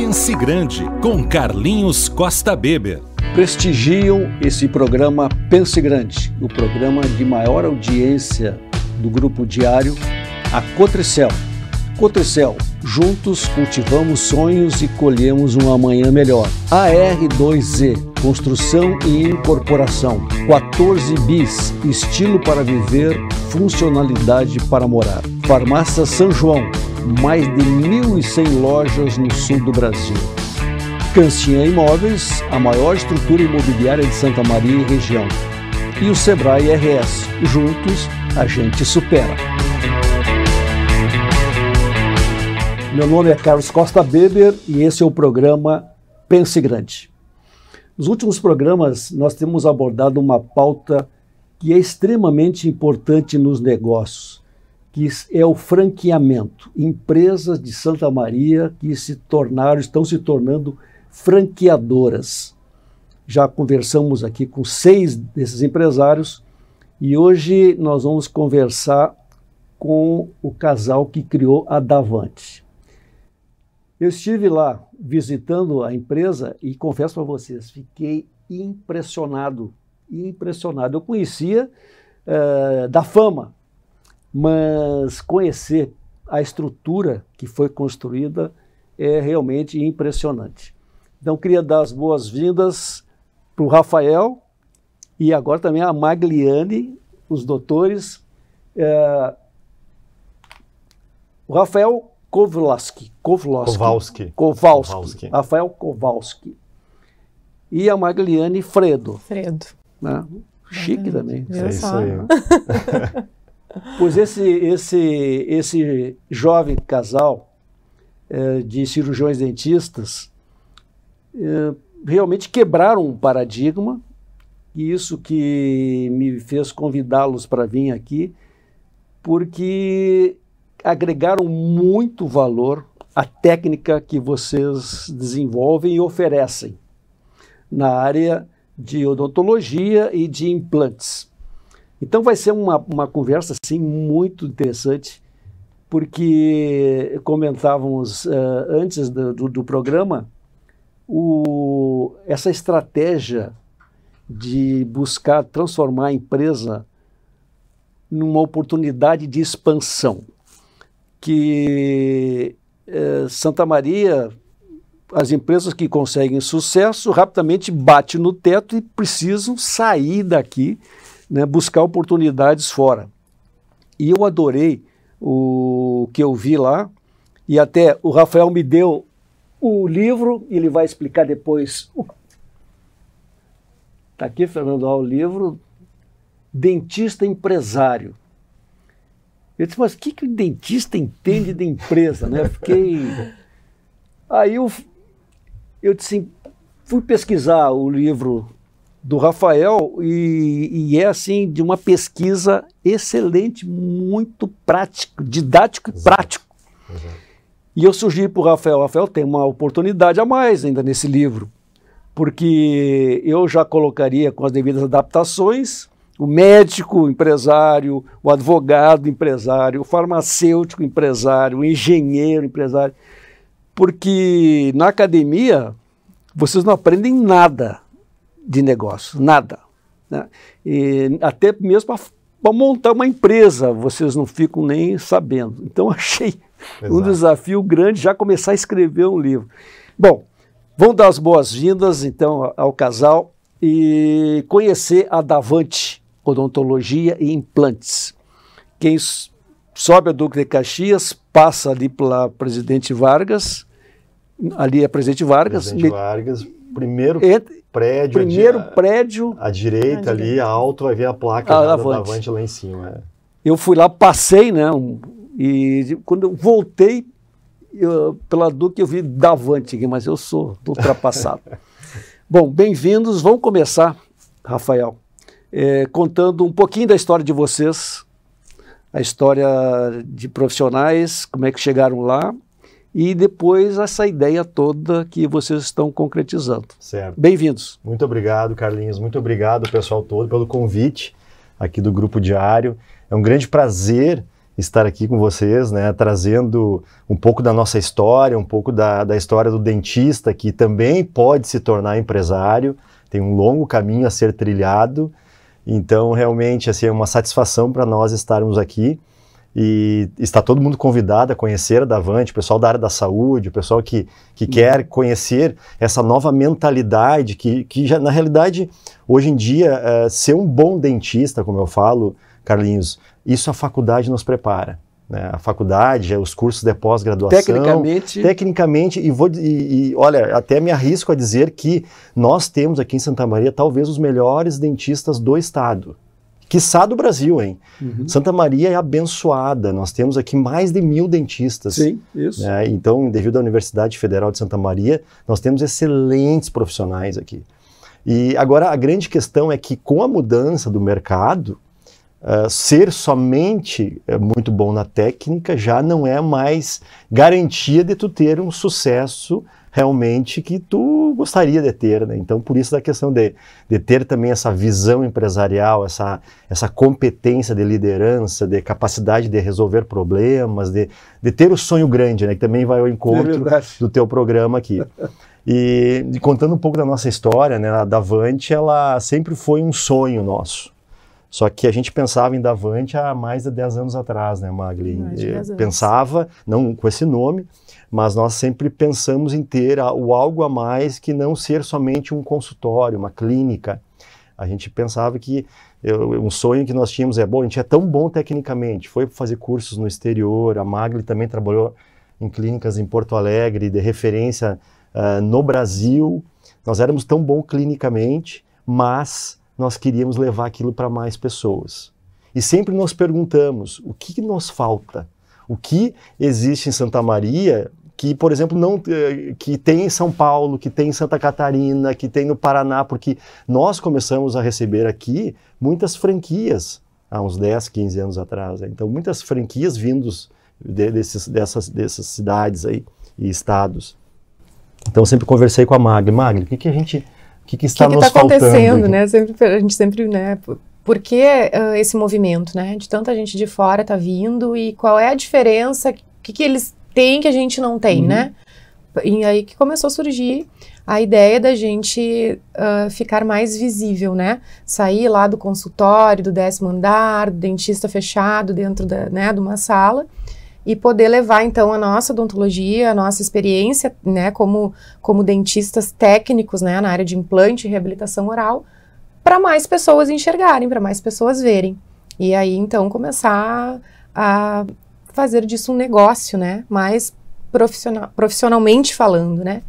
Pense Grande, com Carlinhos Costa Beber. Prestigiam esse programa Pense Grande, o programa de maior audiência do Grupo Diário, a Cotricel. Cotricel, juntos cultivamos sonhos e colhemos um amanhã melhor. AR2Z, construção e incorporação. 14 bis, estilo para viver, funcionalidade para morar. Farmácia São João, mais de 1.100 lojas no sul do Brasil. Cancinha Imóveis, a maior estrutura imobiliária de Santa Maria e região. E o Sebrae RS. Juntos, a gente supera. Meu nome é Carlos Costa Beber e esse é o programa Pense Grande. Nos últimos programas, nós temos abordado uma pauta que é extremamente importante nos negócios que é o franqueamento. Empresas de Santa Maria que se tornaram, estão se tornando franqueadoras. Já conversamos aqui com seis desses empresários e hoje nós vamos conversar com o casal que criou a Davante. Eu estive lá visitando a empresa e confesso para vocês, fiquei impressionado, impressionado. Eu conhecia uh, da fama, mas conhecer a estrutura que foi construída é realmente impressionante. Então, queria dar as boas-vindas para o Rafael e agora também a Magliane, os doutores. É... O Rafael Kowalski, Kowalski, Kowalski. Kowalski. Kowalski. Rafael Kowalski. E a Magliane Fredo. Fredo. Né? Chique também. É isso aí. Pois esse, esse, esse jovem casal é, de cirurgiões dentistas é, realmente quebraram um paradigma, e isso que me fez convidá-los para vir aqui, porque agregaram muito valor à técnica que vocês desenvolvem e oferecem na área de odontologia e de implantes. Então vai ser uma, uma conversa, assim, muito interessante, porque comentávamos uh, antes do, do, do programa o, essa estratégia de buscar transformar a empresa numa oportunidade de expansão. Que eh, Santa Maria, as empresas que conseguem sucesso rapidamente batem no teto e precisam sair daqui né, buscar oportunidades fora. E eu adorei o que eu vi lá, e até o Rafael me deu o livro, e ele vai explicar depois. Está aqui, Fernando, ó, o livro Dentista Empresário. Eu disse, mas o que, que o dentista entende de empresa? né? Fiquei. Aí eu, eu disse, assim, fui pesquisar o livro do Rafael e, e, é assim de uma pesquisa excelente, muito prático, didático Exato. e prático. Exato. E eu sugeri para o Rafael, Rafael tem uma oportunidade a mais ainda nesse livro, porque eu já colocaria com as devidas adaptações o médico, empresário, o advogado, empresário, o farmacêutico, empresário, o engenheiro, empresário, porque na academia vocês não aprendem nada de negócios, nada. Né? E até mesmo para montar uma empresa, vocês não ficam nem sabendo. Então, achei Exato. um desafio grande já começar a escrever um livro. Bom, vamos dar as boas-vindas, então, ao casal e conhecer a Davante Odontologia e Implantes. Quem sobe a Duque de Caxias, passa ali pela Presidente Vargas, ali é Presidente Vargas. Presidente Vargas, primeiro... Entra, prédio. Primeiro prédio. À direita, ali, alto, vai ver a placa ah, da Avante. Avante lá em cima. É. Eu fui lá, passei, né? Um, e quando eu voltei, eu, pela Duque, eu vi Davante, da mas eu sou ultrapassado. Bom, bem-vindos. Vamos começar, Rafael, é, contando um pouquinho da história de vocês, a história de profissionais, como é que chegaram lá e depois essa ideia toda que vocês estão concretizando. Certo. Bem-vindos. Muito obrigado, Carlinhos. Muito obrigado, pessoal todo, pelo convite aqui do Grupo Diário. É um grande prazer estar aqui com vocês, né, trazendo um pouco da nossa história, um pouco da, da história do dentista que também pode se tornar empresário, tem um longo caminho a ser trilhado. Então, realmente, assim, é uma satisfação para nós estarmos aqui e está todo mundo convidado a conhecer a Davante, o pessoal da área da saúde, o pessoal que, que uhum. quer conhecer essa nova mentalidade, que, que já, na realidade, hoje em dia, é, ser um bom dentista, como eu falo, Carlinhos, isso a faculdade nos prepara. Né? A faculdade, é, os cursos de pós-graduação. Tecnicamente. Tecnicamente, e, vou, e, e olha, até me arrisco a dizer que nós temos aqui em Santa Maria talvez os melhores dentistas do estado quiçá do Brasil, hein? Uhum. Santa Maria é abençoada. Nós temos aqui mais de mil dentistas. Sim, isso. Né? Então, devido à Universidade Federal de Santa Maria, nós temos excelentes profissionais aqui. E agora a grande questão é que com a mudança do mercado, uh, ser somente eh, muito bom na técnica já não é mais garantia de tu ter um sucesso realmente que tu gostaria de ter, né? Então, por isso da questão de, de ter também essa visão empresarial, essa, essa competência de liderança, de capacidade de resolver problemas, de, de ter o sonho grande, né? Que também vai ao encontro é do teu programa aqui. E, e, contando um pouco da nossa história, né? A Davante, ela sempre foi um sonho nosso. Só que a gente pensava em Davante há mais de 10 anos atrás, né, Magli? Mais de 10 anos. Pensava, não com esse nome, mas nós sempre pensamos em ter o algo a mais que não ser somente um consultório, uma clínica. A gente pensava que eu, um sonho que nós tínhamos é bom, a gente é tão bom tecnicamente, foi fazer cursos no exterior, a Magli também trabalhou em clínicas em Porto Alegre, de referência uh, no Brasil. Nós éramos tão bom clinicamente, mas nós queríamos levar aquilo para mais pessoas. E sempre nos perguntamos o que, que nos falta o que existe em Santa Maria, que, por exemplo, não eh, que tem em São Paulo, que tem em Santa Catarina, que tem no Paraná, porque nós começamos a receber aqui muitas franquias há uns 10, 15 anos atrás. Né? Então, muitas franquias vindos de, desses, dessas, dessas cidades aí e estados. Então, eu sempre conversei com a Magli. Magli, o que, que a gente o que, que está que que nos tá faltando? acontecendo, né? Sempre, a gente sempre, né? Por que uh, esse movimento, né? De tanta gente de fora tá vindo e qual é a diferença? O que, que eles tem que a gente não tem, uhum. né? E aí que começou a surgir a ideia da gente uh, ficar mais visível, né? Sair lá do consultório, do décimo andar, do dentista fechado dentro da, né, de uma sala e poder levar então a nossa odontologia, a nossa experiência, né, como, como dentistas técnicos, né, na área de implante e reabilitação oral, para mais pessoas enxergarem, para mais pessoas verem. E aí então começar a fazer disso um negócio, né? Mais profissional, profissionalmente falando, né?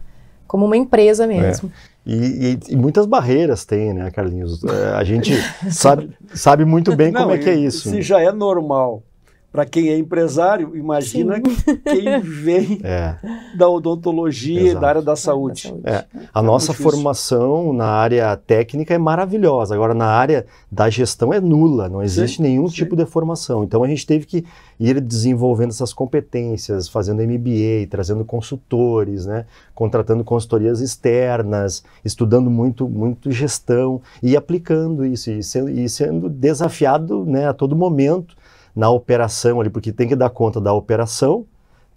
Como uma empresa mesmo. É. E, e, e, muitas barreiras tem, né, Carlinhos? É, a gente sabe, sabe muito bem Não, como é que é isso. Se já é normal para quem é empresário, imagina Sim. quem vem é. da odontologia, Exato. da área da saúde. Da saúde. É. A é nossa formação na área técnica é maravilhosa, agora na área da gestão é nula, não existe Sim. nenhum Sim. tipo de formação. Então a gente teve que ir desenvolvendo essas competências, fazendo MBA, trazendo consultores, né? contratando consultorias externas, estudando muito, muito gestão e aplicando isso e sendo, e sendo desafiado né, a todo momento na operação ali, porque tem que dar conta da operação,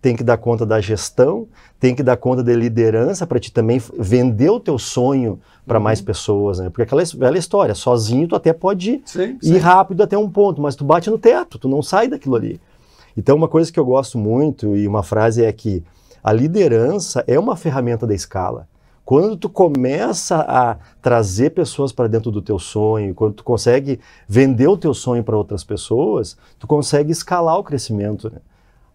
tem que dar conta da gestão, tem que dar conta da liderança para te também vender o teu sonho para uhum. mais pessoas, né? Porque aquela velha história, sozinho tu até pode sim, ir sim. rápido até um ponto, mas tu bate no teto, tu não sai daquilo ali. Então uma coisa que eu gosto muito e uma frase é que a liderança é uma ferramenta da escala. Quando tu começa a trazer pessoas para dentro do teu sonho, quando tu consegue vender o teu sonho para outras pessoas, tu consegue escalar o crescimento. Né?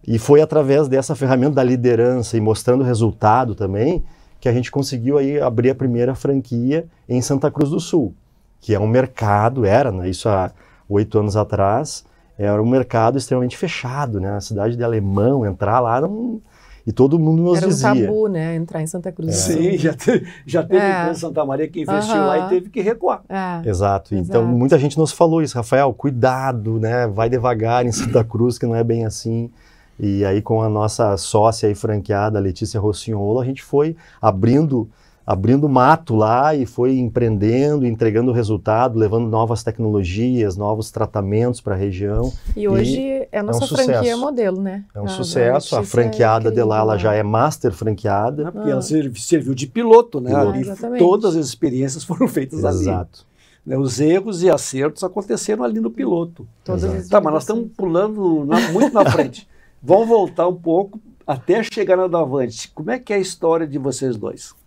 E foi através dessa ferramenta da liderança e mostrando resultado também que a gente conseguiu aí abrir a primeira franquia em Santa Cruz do Sul, que é um mercado, era, né, isso há oito anos atrás, era um mercado extremamente fechado, né? A cidade de alemão, entrar lá não, e todo mundo nos Era dizia. Era um tabu, né? Entrar em Santa Cruz. É. Sim, já teve, já teve é. Santa Maria que investiu uhum. lá e teve que recuar. É. Exato. Então, Exato. muita gente nos falou isso. Rafael, cuidado, né? Vai devagar em Santa Cruz, que não é bem assim. E aí, com a nossa sócia e franqueada, Letícia Rossignolo, a gente foi abrindo abrindo mato lá e foi empreendendo, entregando resultado, levando novas tecnologias, novos tratamentos para a região. E hoje e é a nossa é um franquia modelo, né? É um ah, sucesso. A é franqueada é de lá ela já é master franqueada. Ah, porque ela serviu de piloto, né? Piloto. Ah, todas as experiências foram feitas Exato. ali. Exato. Né, os erros e acertos aconteceram ali no piloto. Exato. tá, mas nós estamos pulando na, muito na frente. Vamos voltar um pouco até chegar na Davante. Como é que é a história de vocês dois?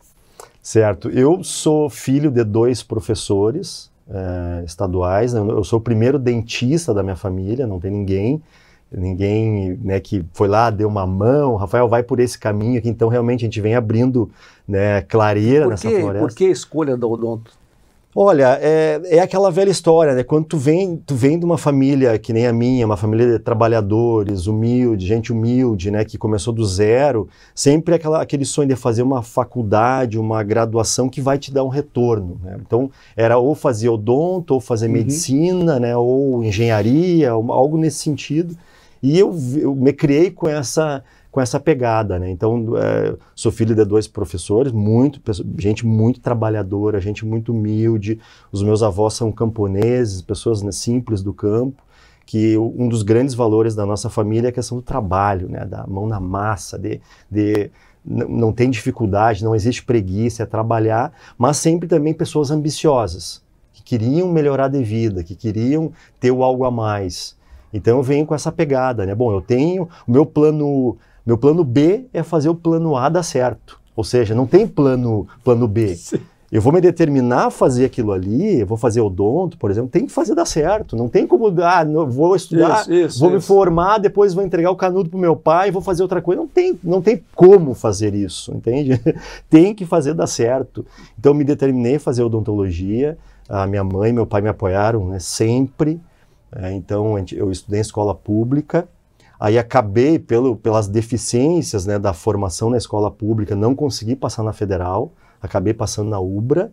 Certo. Eu sou filho de dois professores é, estaduais. Né? Eu sou o primeiro dentista da minha família, não tem ninguém. Ninguém né, que foi lá, deu uma mão, Rafael vai por esse caminho aqui, então realmente a gente vem abrindo né, clareira por nessa floresta. Por que a escolha da odonto? Olha, é, é aquela velha história, né? Quando tu vem, tu vem de uma família que nem a minha, uma família de trabalhadores, humilde, gente humilde, né? Que começou do zero, sempre aquela, aquele sonho de fazer uma faculdade, uma graduação que vai te dar um retorno, né? Então, era ou fazer odonto, ou fazer uhum. medicina, né? Ou engenharia, algo nesse sentido. E eu, eu me criei com essa com essa pegada, né? Então, é, sou filho de dois professores, muito gente muito trabalhadora, gente muito humilde. Os meus avós são camponeses, pessoas né, simples do campo, que um dos grandes valores da nossa família é a questão do trabalho, né? Da mão na massa, de, de não tem dificuldade, não existe preguiça, é trabalhar, mas sempre também pessoas ambiciosas, que queriam melhorar de vida, que queriam ter algo a mais. Então eu venho com essa pegada, né? Bom, eu tenho o meu plano meu plano B é fazer o plano A dar certo. Ou seja, não tem plano, plano B. Sim. Eu vou me determinar a fazer aquilo ali, eu vou fazer odonto, por exemplo, tem que fazer dar certo. Não tem como, ah, vou estudar, isso, isso, vou isso. me formar, depois vou entregar o canudo pro meu pai, vou fazer outra coisa. Não tem, não tem como fazer isso, entende? tem que fazer dar certo. Então, me determinei a fazer odontologia. A minha mãe e meu pai me apoiaram né, sempre. É, então, eu estudei em escola pública. Aí acabei, pelo, pelas deficiências né, da formação na escola pública, não consegui passar na federal, acabei passando na UBRA,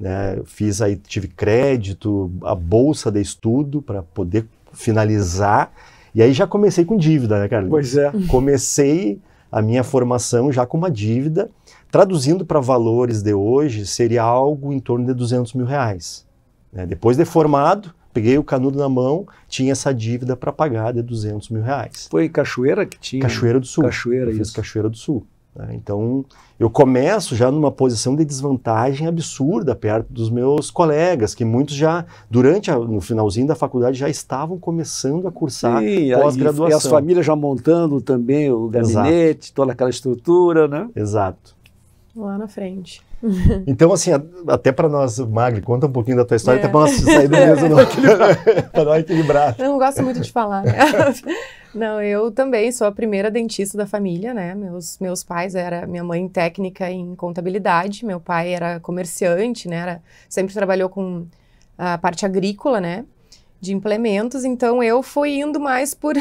né, fiz aí, tive crédito, a bolsa de estudo para poder finalizar. E aí já comecei com dívida, né, cara? Pois é. Comecei a minha formação já com uma dívida. Traduzindo para valores de hoje, seria algo em torno de 200 mil reais. Né? Depois de formado, Peguei o canudo na mão, tinha essa dívida para pagar de 200 mil reais. Foi Cachoeira que tinha? Cachoeira do Sul. Cachoeira, eu fiz isso. Cachoeira do Sul. Né? Então, eu começo já numa posição de desvantagem absurda perto dos meus colegas, que muitos já, durante a, no finalzinho da faculdade, já estavam começando a cursar pós-graduação. E as famílias já montando também o gabinete, Exato. toda aquela estrutura, né? Exato. Lá na frente. Então, assim, a, até para nós, Magri, conta um pouquinho da tua história, é. até para nós sair do mesmo, para nós equilibrar. Eu não gosto muito de falar. Né? não, eu também sou a primeira dentista da família, né? Meus, meus pais era minha mãe técnica em contabilidade, meu pai era comerciante, né? Era, sempre trabalhou com a parte agrícola, né? De implementos, então eu fui indo mais por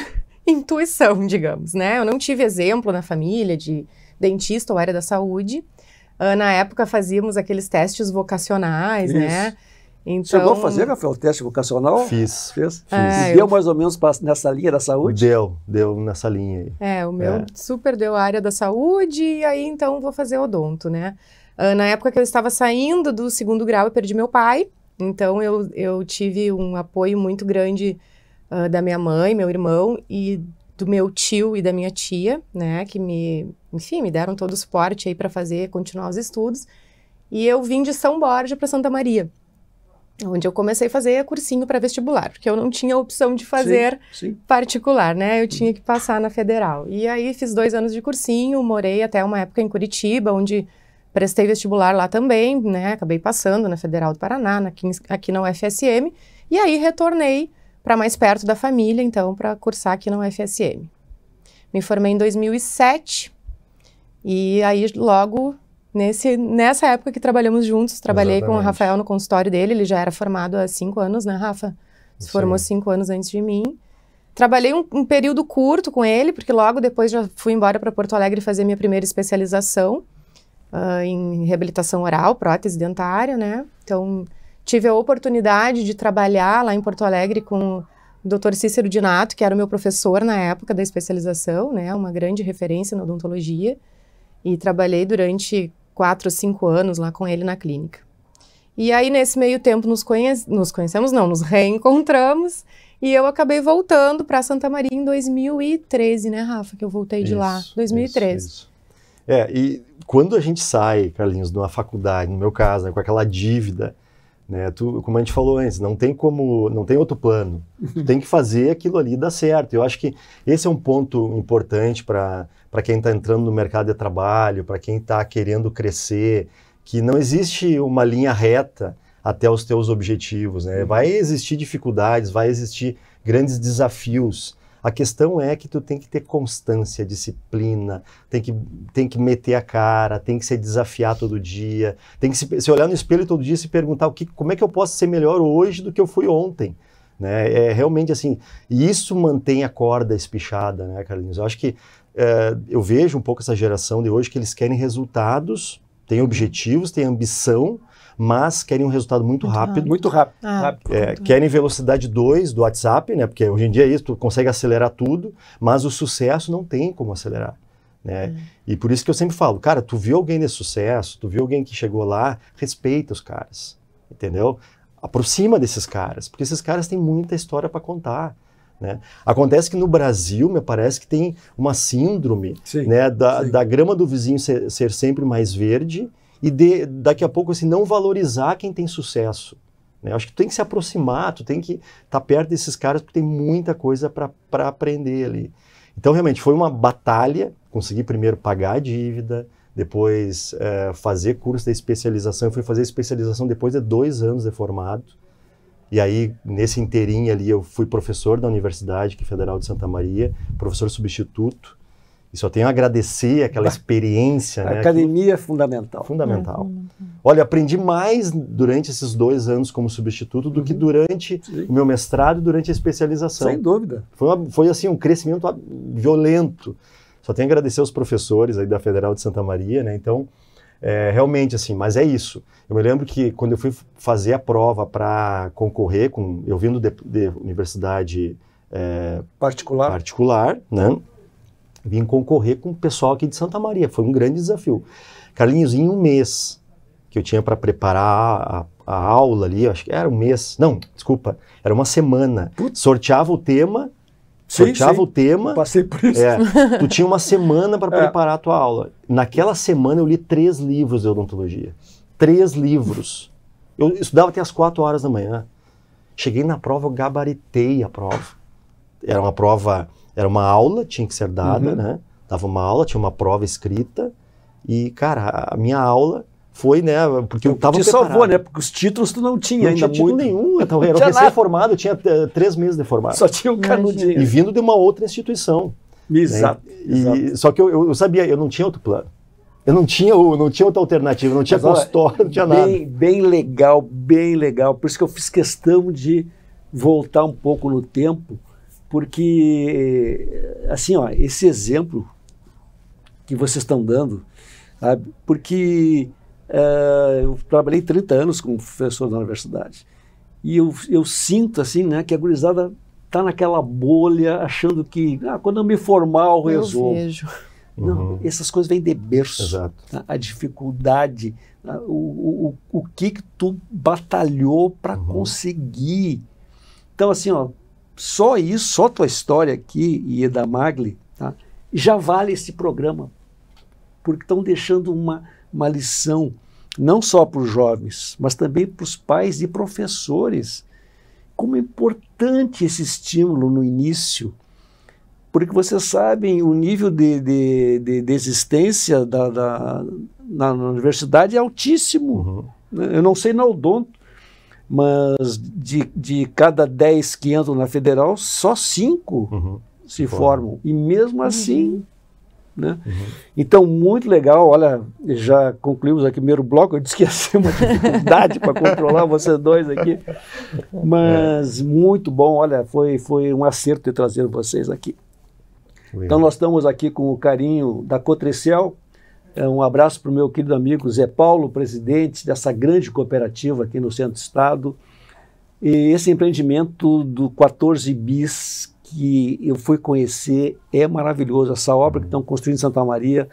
intuição, digamos, né? Eu não tive exemplo na família de dentista ou área da saúde. Uh, na época fazíamos aqueles testes vocacionais, né? Isso. né? Então... Chegou a fazer, Rafael, o teste vocacional? Fiz. Fez? É, deu eu... mais ou menos pra, nessa linha da saúde? Deu, deu nessa linha aí. É, o meu é. super deu a área da saúde e aí então vou fazer odonto, né? Uh, na época que eu estava saindo do segundo grau, eu perdi meu pai, então eu, eu tive um apoio muito grande uh, da minha mãe, meu irmão, e do meu tio e da minha tia, né, que me, enfim, me deram todo o suporte aí para fazer, continuar os estudos. E eu vim de São Borja para Santa Maria, onde eu comecei a fazer cursinho para vestibular, porque eu não tinha opção de fazer sim, sim. particular, né? Eu tinha que passar na federal. E aí fiz dois anos de cursinho, morei até uma época em Curitiba, onde prestei vestibular lá também, né? Acabei passando na Federal do Paraná, aqui na UFSM, e aí retornei para mais perto da família, então, para cursar aqui no FSM. Me formei em 2007 e aí logo nesse, nessa época que trabalhamos juntos, trabalhei Exatamente. com o Rafael no consultório dele, ele já era formado há cinco anos, né, Rafa? Se Sim. formou cinco anos antes de mim. Trabalhei um, um, período curto com ele, porque logo depois já fui embora para Porto Alegre fazer minha primeira especialização uh, em reabilitação oral, prótese dentária, né? Então, Tive a oportunidade de trabalhar lá em Porto Alegre com o Dr. Cícero Dinato, que era o meu professor na época da especialização, né, uma grande referência na odontologia, e trabalhei durante quatro, cinco anos lá com ele na clínica. E aí, nesse meio tempo, nos, conhe... nos conhecemos, não, nos reencontramos, e eu acabei voltando para Santa Maria em 2013, né, Rafa? Que eu voltei isso, de lá, 2013. Isso, isso. É, e quando a gente sai, Carlinhos, de uma faculdade, no meu caso, né, com aquela dívida, né? Tu, como a gente falou antes, não tem como, não tem outro plano. Tu tem que fazer aquilo ali dar certo. Eu acho que esse é um ponto importante para quem está entrando no mercado de trabalho, para quem está querendo crescer, que não existe uma linha reta até os teus objetivos. Né? Uhum. Vai existir dificuldades, vai existir grandes desafios, a questão é que tu tem que ter constância, disciplina, tem que, tem que meter a cara, tem que se desafiar todo dia, tem que se, se olhar no espelho todo dia e se perguntar o que, como é que eu posso ser melhor hoje do que eu fui ontem. Né? É realmente assim, e isso mantém a corda espichada, né, Carlinhos? Eu acho que é, eu vejo um pouco essa geração de hoje que eles querem resultados, têm objetivos, têm ambição, mas querem um resultado muito, muito rápido, rápido. Muito rápido. Ah, rápido. É, querem velocidade 2 do WhatsApp, né? Porque hoje em dia é isso, tu consegue acelerar tudo, mas o sucesso não tem como acelerar. Né? Hum. E por isso que eu sempre falo, cara, tu viu alguém de sucesso, tu viu alguém que chegou lá, respeita os caras, entendeu? Aproxima desses caras, porque esses caras têm muita história para contar. Né? Acontece que no Brasil, me parece que tem uma síndrome sim, né, da, da, grama do vizinho ser, ser sempre mais verde e de, daqui a pouco assim, não valorizar quem tem sucesso. Né? Acho que tu tem que se aproximar, tu tem que estar tá perto desses caras, porque tem muita coisa para aprender ali. Então, realmente, foi uma batalha consegui primeiro pagar a dívida, depois é, fazer curso de especialização. Eu fui fazer especialização depois de dois anos de formado. E aí, nesse inteirinho ali, eu fui professor da Universidade Federal de Santa Maria, professor substituto só tenho a agradecer aquela experiência. A né, academia é fundamental. Fundamental. Uhum. Olha, aprendi mais durante esses dois anos como substituto do uhum. que durante Sim. o meu mestrado e durante a especialização. Sem dúvida. Foi, uma, foi assim, um crescimento violento. Só tenho a agradecer aos professores aí da Federal de Santa Maria, né? Então, é, realmente assim, mas é isso. Eu me lembro que quando eu fui fazer a prova para concorrer, com, eu vindo de, de universidade é, particular. particular, né? vim concorrer com o pessoal aqui de Santa Maria. Foi um grande desafio. Carlinhos, em um mês que eu tinha para preparar a, a, aula ali, acho que era um mês, não, desculpa, era uma semana. Putz. Sorteava o tema, sorteava sim. o tema. passei por isso. É, tu tinha uma semana para é. preparar a tua aula. Naquela semana eu li três livros de odontologia. Três livros. Eu estudava até as quatro horas da manhã. Cheguei na prova, eu gabaritei a prova. Era uma prova era uma aula, tinha que ser dada, uhum. né? Dava uma aula, tinha uma prova escrita. E, cara, a minha aula foi, né? Porque eu tava preparado. salvou, né? Porque os títulos tu não tinha não ainda tinha muito. nenhum. Então, eu era recém-formado, tinha eh, três meses de formado. Só tinha um canudinho. E vindo de uma outra instituição. Né? Exato. Né? E, exato. Só que eu, eu, sabia, eu não tinha outro plano. Eu não tinha, não tinha outra alternativa, não tinha consultório, não tinha bem, nada. Bem legal, bem legal. Por isso que eu fiz questão de voltar um pouco no tempo porque, assim, ó, esse exemplo que vocês estão dando, sabe? porque é, eu trabalhei 30 anos como professor da universidade, e eu, eu sinto, assim, né, que a gurizada está naquela bolha, achando que, ah, quando eu me formar, eu, eu resolvo. Vejo. Não, uhum. essas coisas vêm de berço. Tá? A dificuldade, tá? o, o, o que, que tu batalhou para uhum. conseguir. Então, assim, ó, só isso, só tua história aqui e da Magli, tá? já vale esse programa, porque estão deixando uma, uma lição, não só para os jovens, mas também para os pais e professores. Como é importante esse estímulo no início, porque vocês sabem o nível de, de, de, de existência da, da na, na, universidade é altíssimo. Uhum. Eu não sei na Odonto, mas de, de cada 10 que entram na federal, só 5 uhum. se formam. E mesmo uhum. assim. Né? Uhum. Então, muito legal. Olha, já concluímos aqui o primeiro bloco. Eu disse que ia ser uma dificuldade para controlar vocês dois aqui. Mas é. muito bom. Olha, foi, foi um acerto de trazer vocês aqui. Então, nós estamos aqui com o carinho da Cotrecel, é, um abraço para o meu querido amigo Zé Paulo, presidente dessa grande cooperativa aqui no Centro Estado. E esse empreendimento do 14 Bis que eu fui conhecer é maravilhoso. Essa obra que estão construindo em Santa Maria,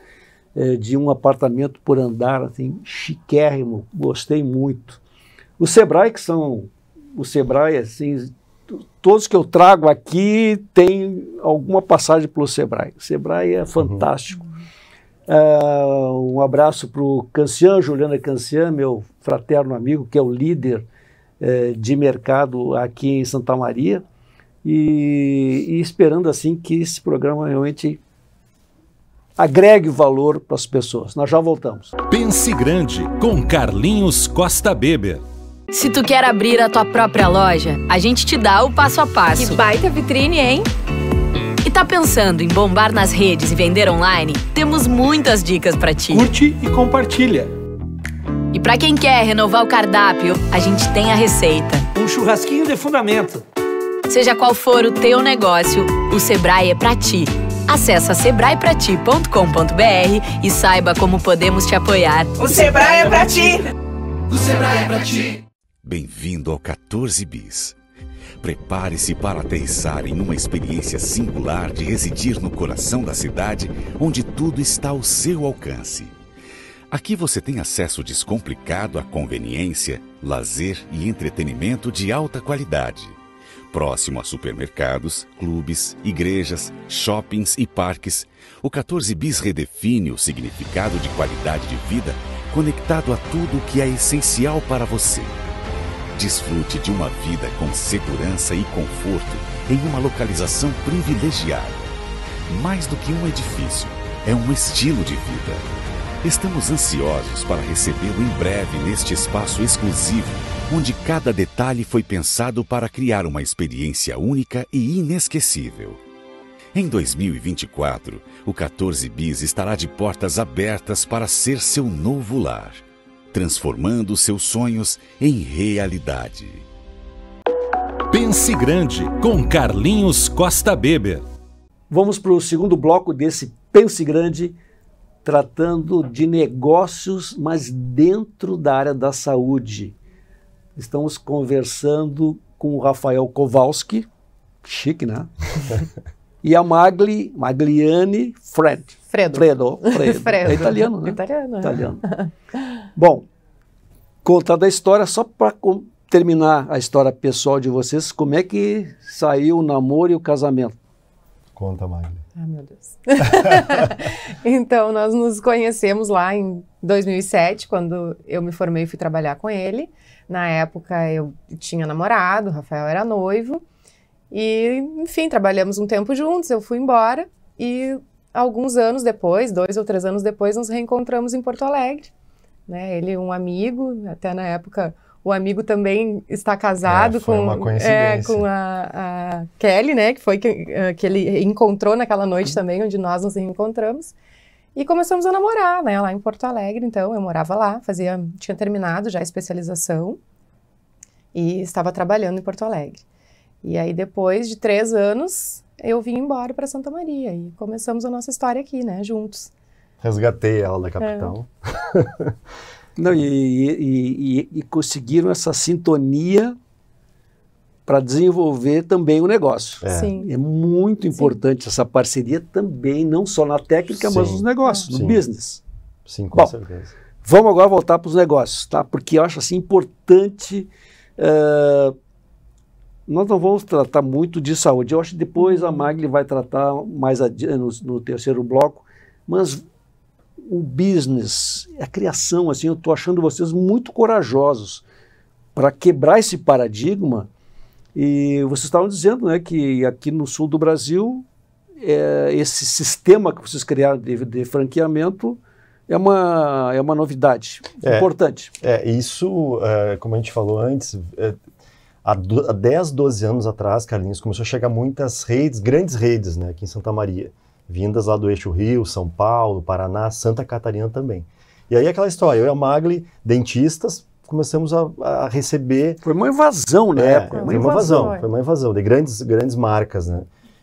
é, de um apartamento por andar, assim, chiquérrimo, gostei muito. O Sebrae, que são. O Sebrae, assim, todos que eu trago aqui têm alguma passagem pelo Sebrae. O Sebrae é uhum. fantástico. Uhum Uh, um abraço para o Cancian, Juliana Cancian, meu fraterno amigo, que é o líder uh, de mercado aqui em Santa Maria. E, e, esperando assim que esse programa realmente agregue valor para as pessoas. Nós já voltamos. Pense Grande com Carlinhos Costa Beber. Se tu quer abrir a tua própria loja, a gente te dá o passo a passo. Que baita vitrine, hein? E tá pensando em bombar nas redes e vender online? Temos muitas dicas para ti. Curte e compartilha. E para quem quer renovar o cardápio, a gente tem a receita. Um churrasquinho de fundamento. Seja qual for o teu negócio, o Sebrae é para ti. Acesse sebraeprati.com.br e saiba como podemos te apoiar. O Sebrae é para ti. O Sebrae é para ti. Bem-vindo ao 14 Bis Prepare-se para aterrissar em uma experiência singular de residir no coração da cidade, onde tudo está ao seu alcance. Aqui você tem acesso descomplicado à conveniência, lazer e entretenimento de alta qualidade. Próximo a supermercados, clubes, igrejas, shoppings e parques, o 14 Bis redefine o significado de qualidade de vida conectado a tudo o que é essencial para você. Desfrute de uma vida com segurança e conforto em uma localização privilegiada. Mais do que um edifício, é um estilo de vida. Estamos ansiosos para recebê-lo em breve neste espaço exclusivo, onde cada detalhe foi pensado para criar uma experiência única e inesquecível. Em 2024, o 14 Bis estará de portas abertas para ser seu novo lar transformando seus sonhos em realidade. Pense Grande, com Carlinhos Costa Beber. Vamos para o segundo bloco desse Pense Grande, tratando de negócios, mas dentro da área da saúde. Estamos conversando com o Rafael Kowalski, chique, né? e a Magli, Magliane Fred. Fredo. Fredo. Fredo. Fredo. É italiano, né? Italiano. Né? italiano. Bom, contada a história, só para terminar a história pessoal de vocês, como é que saiu o namoro e o casamento? Conta, Magda. Ah, meu Deus. então, nós nos conhecemos lá em 2007, quando eu me formei e fui trabalhar com ele. Na época, eu tinha namorado, o Rafael era noivo. E, enfim, trabalhamos um tempo juntos, eu fui embora. E alguns anos depois, dois ou três anos depois, nos reencontramos em Porto Alegre né? Ele um amigo, até na época o amigo também está casado é, com, é, com a, a, Kelly, né? Que foi que, eh, que ele encontrou naquela noite também, onde nós nos reencontramos. E começamos a namorar, né? Lá em Porto Alegre, então eu morava lá, fazia, tinha terminado já a especialização e estava trabalhando em Porto Alegre. E aí depois de três anos eu vim embora para Santa Maria e começamos a nossa história aqui, né? Juntos resgatei ela da é. capital. É. Não, e, e, e, e, conseguiram essa sintonia para desenvolver também o negócio. É, é muito importante Sim. essa parceria também, não só na técnica, Sim. mas nos negócios, no Sim. business. Sim, com Bom, certeza. Vamos agora voltar para os negócios, tá? Porque eu acho assim importante. Uh, nós não vamos tratar muito de saúde. Eu acho que depois uhum. a Magli vai tratar mais no, no terceiro bloco, mas o business, a criação, assim, eu estou achando vocês muito corajosos para quebrar esse paradigma. E vocês estavam dizendo, né, que aqui no sul do Brasil é, esse sistema que vocês criaram de, de franqueamento é uma, é uma novidade é, importante. É, isso, é, como a gente falou antes, é, há, do, há 10, 12 anos atrás, Carlinhos, começou a chegar muitas redes, grandes redes, né, aqui em Santa Maria vindas lá do eixo Rio, São Paulo, Paraná, Santa Catarina também. E aí aquela história, eu e a Magli, dentistas, começamos a, a receber... Foi uma invasão na né? é, época. Foi uma invasão, invasão, foi uma invasão de grandes, grandes marcas, né?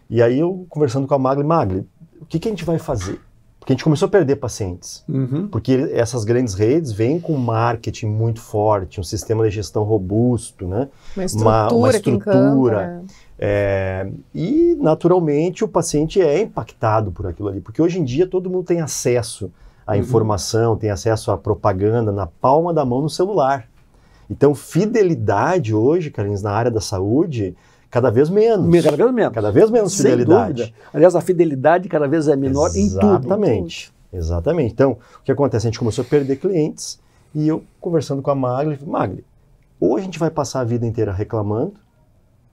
E aí eu conversando com a Magli, Magli, o que, que a gente vai fazer? Porque a gente começou a perder pacientes. Uhum. Porque essas grandes redes vêm com marketing muito forte, um sistema de gestão robusto, né? Uma estrutura. Uma, uma estrutura. É. É, e, naturalmente, o paciente é impactado por aquilo ali, porque hoje em dia todo mundo tem acesso à uhum. informação, uhum. tem acesso à propaganda na palma da mão no celular. Então, fidelidade hoje, Carlinhos, na área da saúde, cada vez menos. Cada vez menos. Cada vez menos Sem fidelidade. Dúvida. Aliás, a fidelidade cada vez é menor Exatamente. em tudo. Exatamente. Exatamente. Então, o que acontece? A gente começou a perder clientes e eu conversando com a Magli, Magli, ou a gente vai passar a vida inteira reclamando,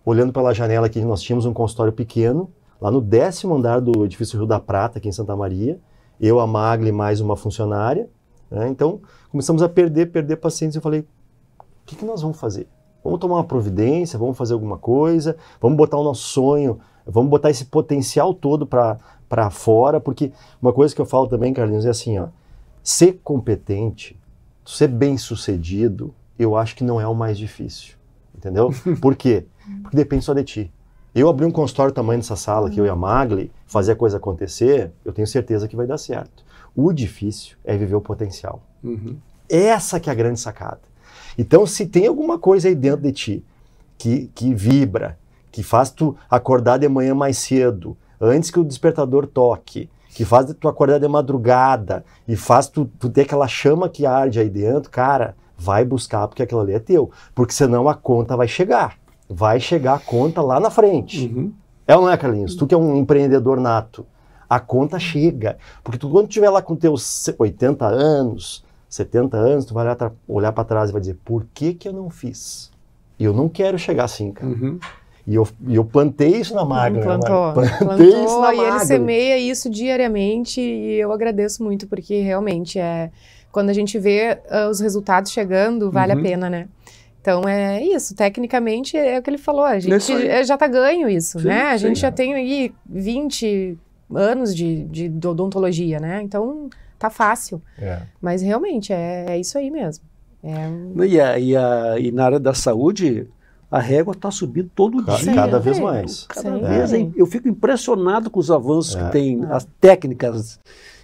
olhando pela janela aqui, nós tínhamos um consultório pequeno, lá no décimo andar do edifício Rio da Prata, aqui em Santa Maria. Eu, a Magli, mais uma funcionária. Né? Então, começamos a perder, perder pacientes. Eu falei, o que, que nós vamos fazer? Vamos tomar uma providência, vamos fazer alguma coisa, vamos botar o nosso sonho, vamos botar esse potencial todo para fora, porque uma coisa que eu falo também, Carlinhos, é assim, ó, ser competente, ser bem-sucedido, eu acho que não é o mais difícil, entendeu? Por quê? porque depende só de ti. Eu abri um consultório tamanho dessa sala, que eu e a Magli, fazer a coisa acontecer, eu tenho certeza que vai dar certo. O difícil é viver o potencial. Uhum. Essa que é a grande sacada. Então, se tem alguma coisa aí dentro de ti que, que vibra, que faz tu acordar de manhã mais cedo, antes que o despertador toque, que faz tu acordar de madrugada e faz tu, tu ter aquela chama que arde aí dentro, cara, vai buscar porque aquilo ali é teu. Porque senão a conta vai chegar vai chegar a conta lá na frente. Uhum. É ou não é, Carlinhos? Tu que é um empreendedor nato, a conta chega. Porque tu, quando tiver lá com teus 80 anos, 70 anos, tu vai olhar para trás e vai dizer, por que que eu não fiz? E eu não quero chegar assim, cara. Uhum. E eu, e eu plantei isso na Magna. Né, plantou. Né? Plantei plantou, isso na Magna. E ele semeia isso diariamente e eu agradeço muito, porque realmente é... Quando a gente vê uh, os resultados chegando, vale uhum. a pena, né? Então é isso, tecnicamente é o que ele falou, a é gente é, já está ganho isso, sim, né? A gente já tem aí 20 anos de, de, odontologia, né? Então tá fácil. É. Mas realmente é, é, isso aí mesmo. É e, a, e, a, e na área da saúde, a régua está subindo todo Ca dia. Cada vez mais. Cada Sim. vez. É. Eu fico impressionado com os avanços é. que tem, ah. as técnicas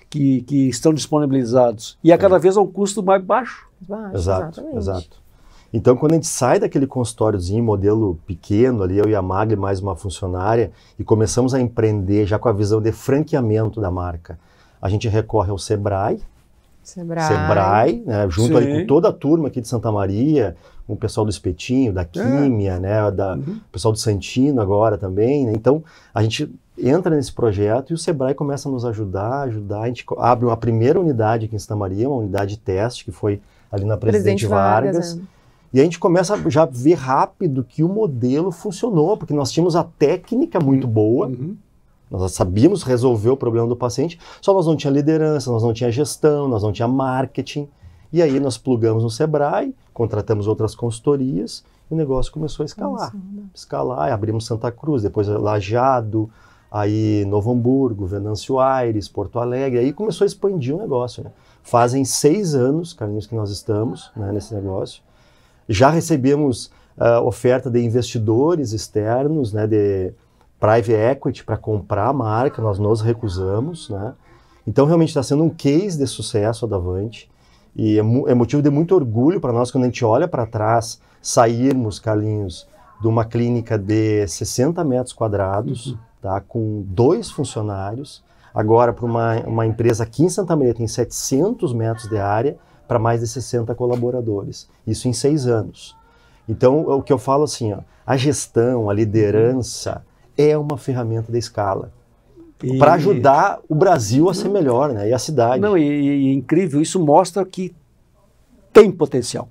que, que estão disponibilizados. E a cada é. vez a um custo mais baixo. baixo exato, exato. Então, quando a gente sai daquele consultóriozinho, modelo pequeno ali, eu e a Magli, mais uma funcionária, e começamos a empreender já com a visão de franqueamento da marca, a gente recorre ao Sebrae, Sebrae, Sebrae né, junto ali com toda a turma aqui de Santa Maria, o pessoal do Espetinho, da é. Químia, é. né, da, uhum. o pessoal do Santino agora também. Né? Então, a gente entra nesse projeto e o Sebrae começa a nos ajudar, ajudar. A gente abre uma primeira unidade aqui em Santa Maria, uma unidade de teste, que foi ali na Presidente, Presidente Vargas. Vargas é. E a gente começa já ver rápido que o modelo funcionou, porque nós tínhamos a técnica muito uhum. boa, uhum. nós sabíamos resolver o problema do paciente, só nós não tinha liderança, nós não tinha gestão, nós não tinha marketing. E aí nós plugamos no Sebrae, contratamos outras consultorias, e o negócio começou a escalar. Né? Escalar, abrimos Santa Cruz, depois Lajado, aí Novo Hamburgo, Venâncio Aires, Porto Alegre, aí começou a expandir o negócio. Né? Fazem seis anos, carinhos, que nós estamos né, nesse negócio. Já recebemos uh, oferta de investidores externos, né, de private equity para comprar a marca, nós nos recusamos, né? Então realmente está sendo um case de sucesso a Davante e é, é motivo de muito orgulho para nós quando a gente olha para trás, sairmos, Carlinhos, de uma clínica de 60 metros quadrados, uhum. tá, com dois funcionários, agora para uma, uma empresa aqui em Santa Maria tem 700 metros de área, para mais de 60 colaboradores. Isso em seis anos. Então, o que eu falo assim, ó, a gestão, a liderança é uma ferramenta da escala. E... Para ajudar o Brasil a ser uhum. melhor, né? E a cidade. Não, e, e é incrível, isso mostra que tem potencial.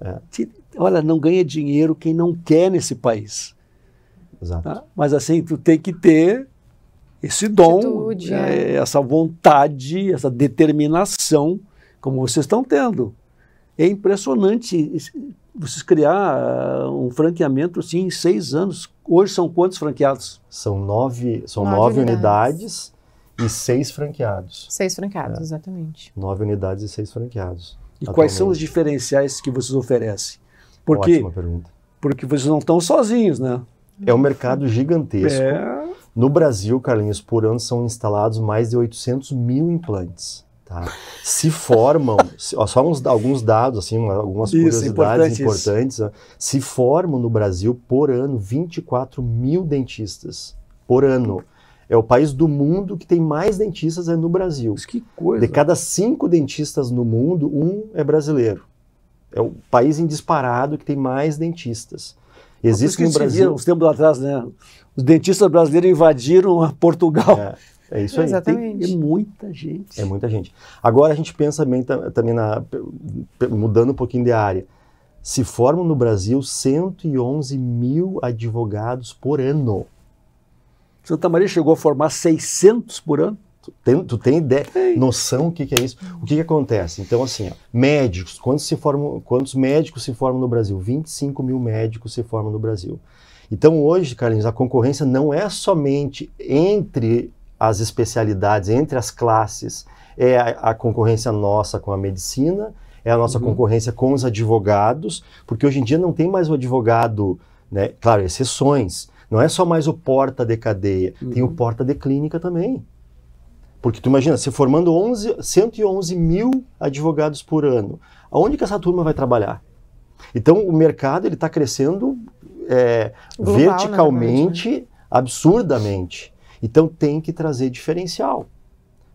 É. Olha, não ganha dinheiro quem não quer nesse país. Exato. Tá? mas assim, tu tem que ter esse dom, Atitude, é, é. essa vontade, essa determinação como vocês estão tendo. É impressionante vocês criar ah, um franqueamento assim em seis anos. Hoje são quantos franqueados? São nove, são nove, nove unidades. unidades. e seis franqueados. Seis franqueados, é. exatamente. Nove unidades e seis franqueados. E atualmente. quais são os diferenciais que vocês oferecem? Porque, Ótima pergunta. Porque vocês não estão sozinhos, né? É um mercado gigantesco. É... No Brasil, Carlinhos, por ano são instalados mais de 800 mil implantes. Tá? Se formam, só uns, alguns dados, assim, algumas isso, curiosidades importante importantes. Né? Se formam no Brasil, por ano, 24 mil dentistas. Por ano. É o país do mundo que tem mais dentistas é no Brasil. Mas que coisa. De cada cinco dentistas no mundo, um é brasileiro. É o país em disparado que tem mais dentistas. Existe no Brasil. uns tempos atrás, né? Os dentistas brasileiros invadiram Portugal. É é isso aí. Exatamente. Tem, é muita gente. É muita gente. Agora a gente pensa bem também na, mudando um pouquinho de área. Se formam no Brasil 111 mil advogados por ano. Santa Maria chegou a formar 600 por ano? Tu tem, tu tem ideia, tem. noção o que, que, é isso? O que, que acontece? Então, assim, ó, médicos, quantos, se formam, quantos médicos se formam no Brasil? 25 mil médicos se formam no Brasil. Então, hoje, Carlinhos, a concorrência não é somente entre as especialidades entre as classes, é a, a concorrência nossa com a medicina, é a nossa uhum. concorrência com os advogados, porque hoje em dia não tem mais o advogado, né? claro, exceções, não é só mais o porta de cadeia, uhum. tem o uhum. porta de clínica também. Porque tu imagina, se formando 11, 111 mil advogados por ano, aonde que essa turma vai trabalhar? Então, o mercado ele está crescendo é, Global, né, né? verticalmente, né? absurdamente. Então tem que trazer diferencial.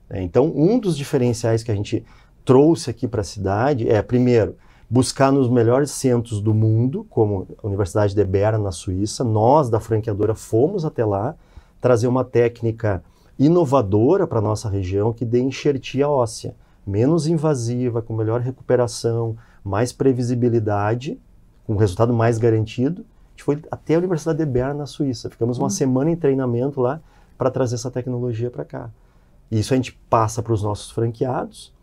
Né? Então, um dos diferenciais que a gente trouxe aqui para a cidade é, primeiro, buscar nos melhores centros do mundo, como a Universidade de Berna, na Suíça. Nós, da franqueadora, fomos até lá trazer uma técnica inovadora para a nossa região que dê enxertia óssea, menos invasiva, com melhor recuperação, mais previsibilidade, com resultado mais garantido. A gente foi até a Universidade de Berna, na Suíça. Ficamos uma hum. semana em treinamento lá para trazer essa tecnologia para cá. E isso a gente passa para os nossos franqueados,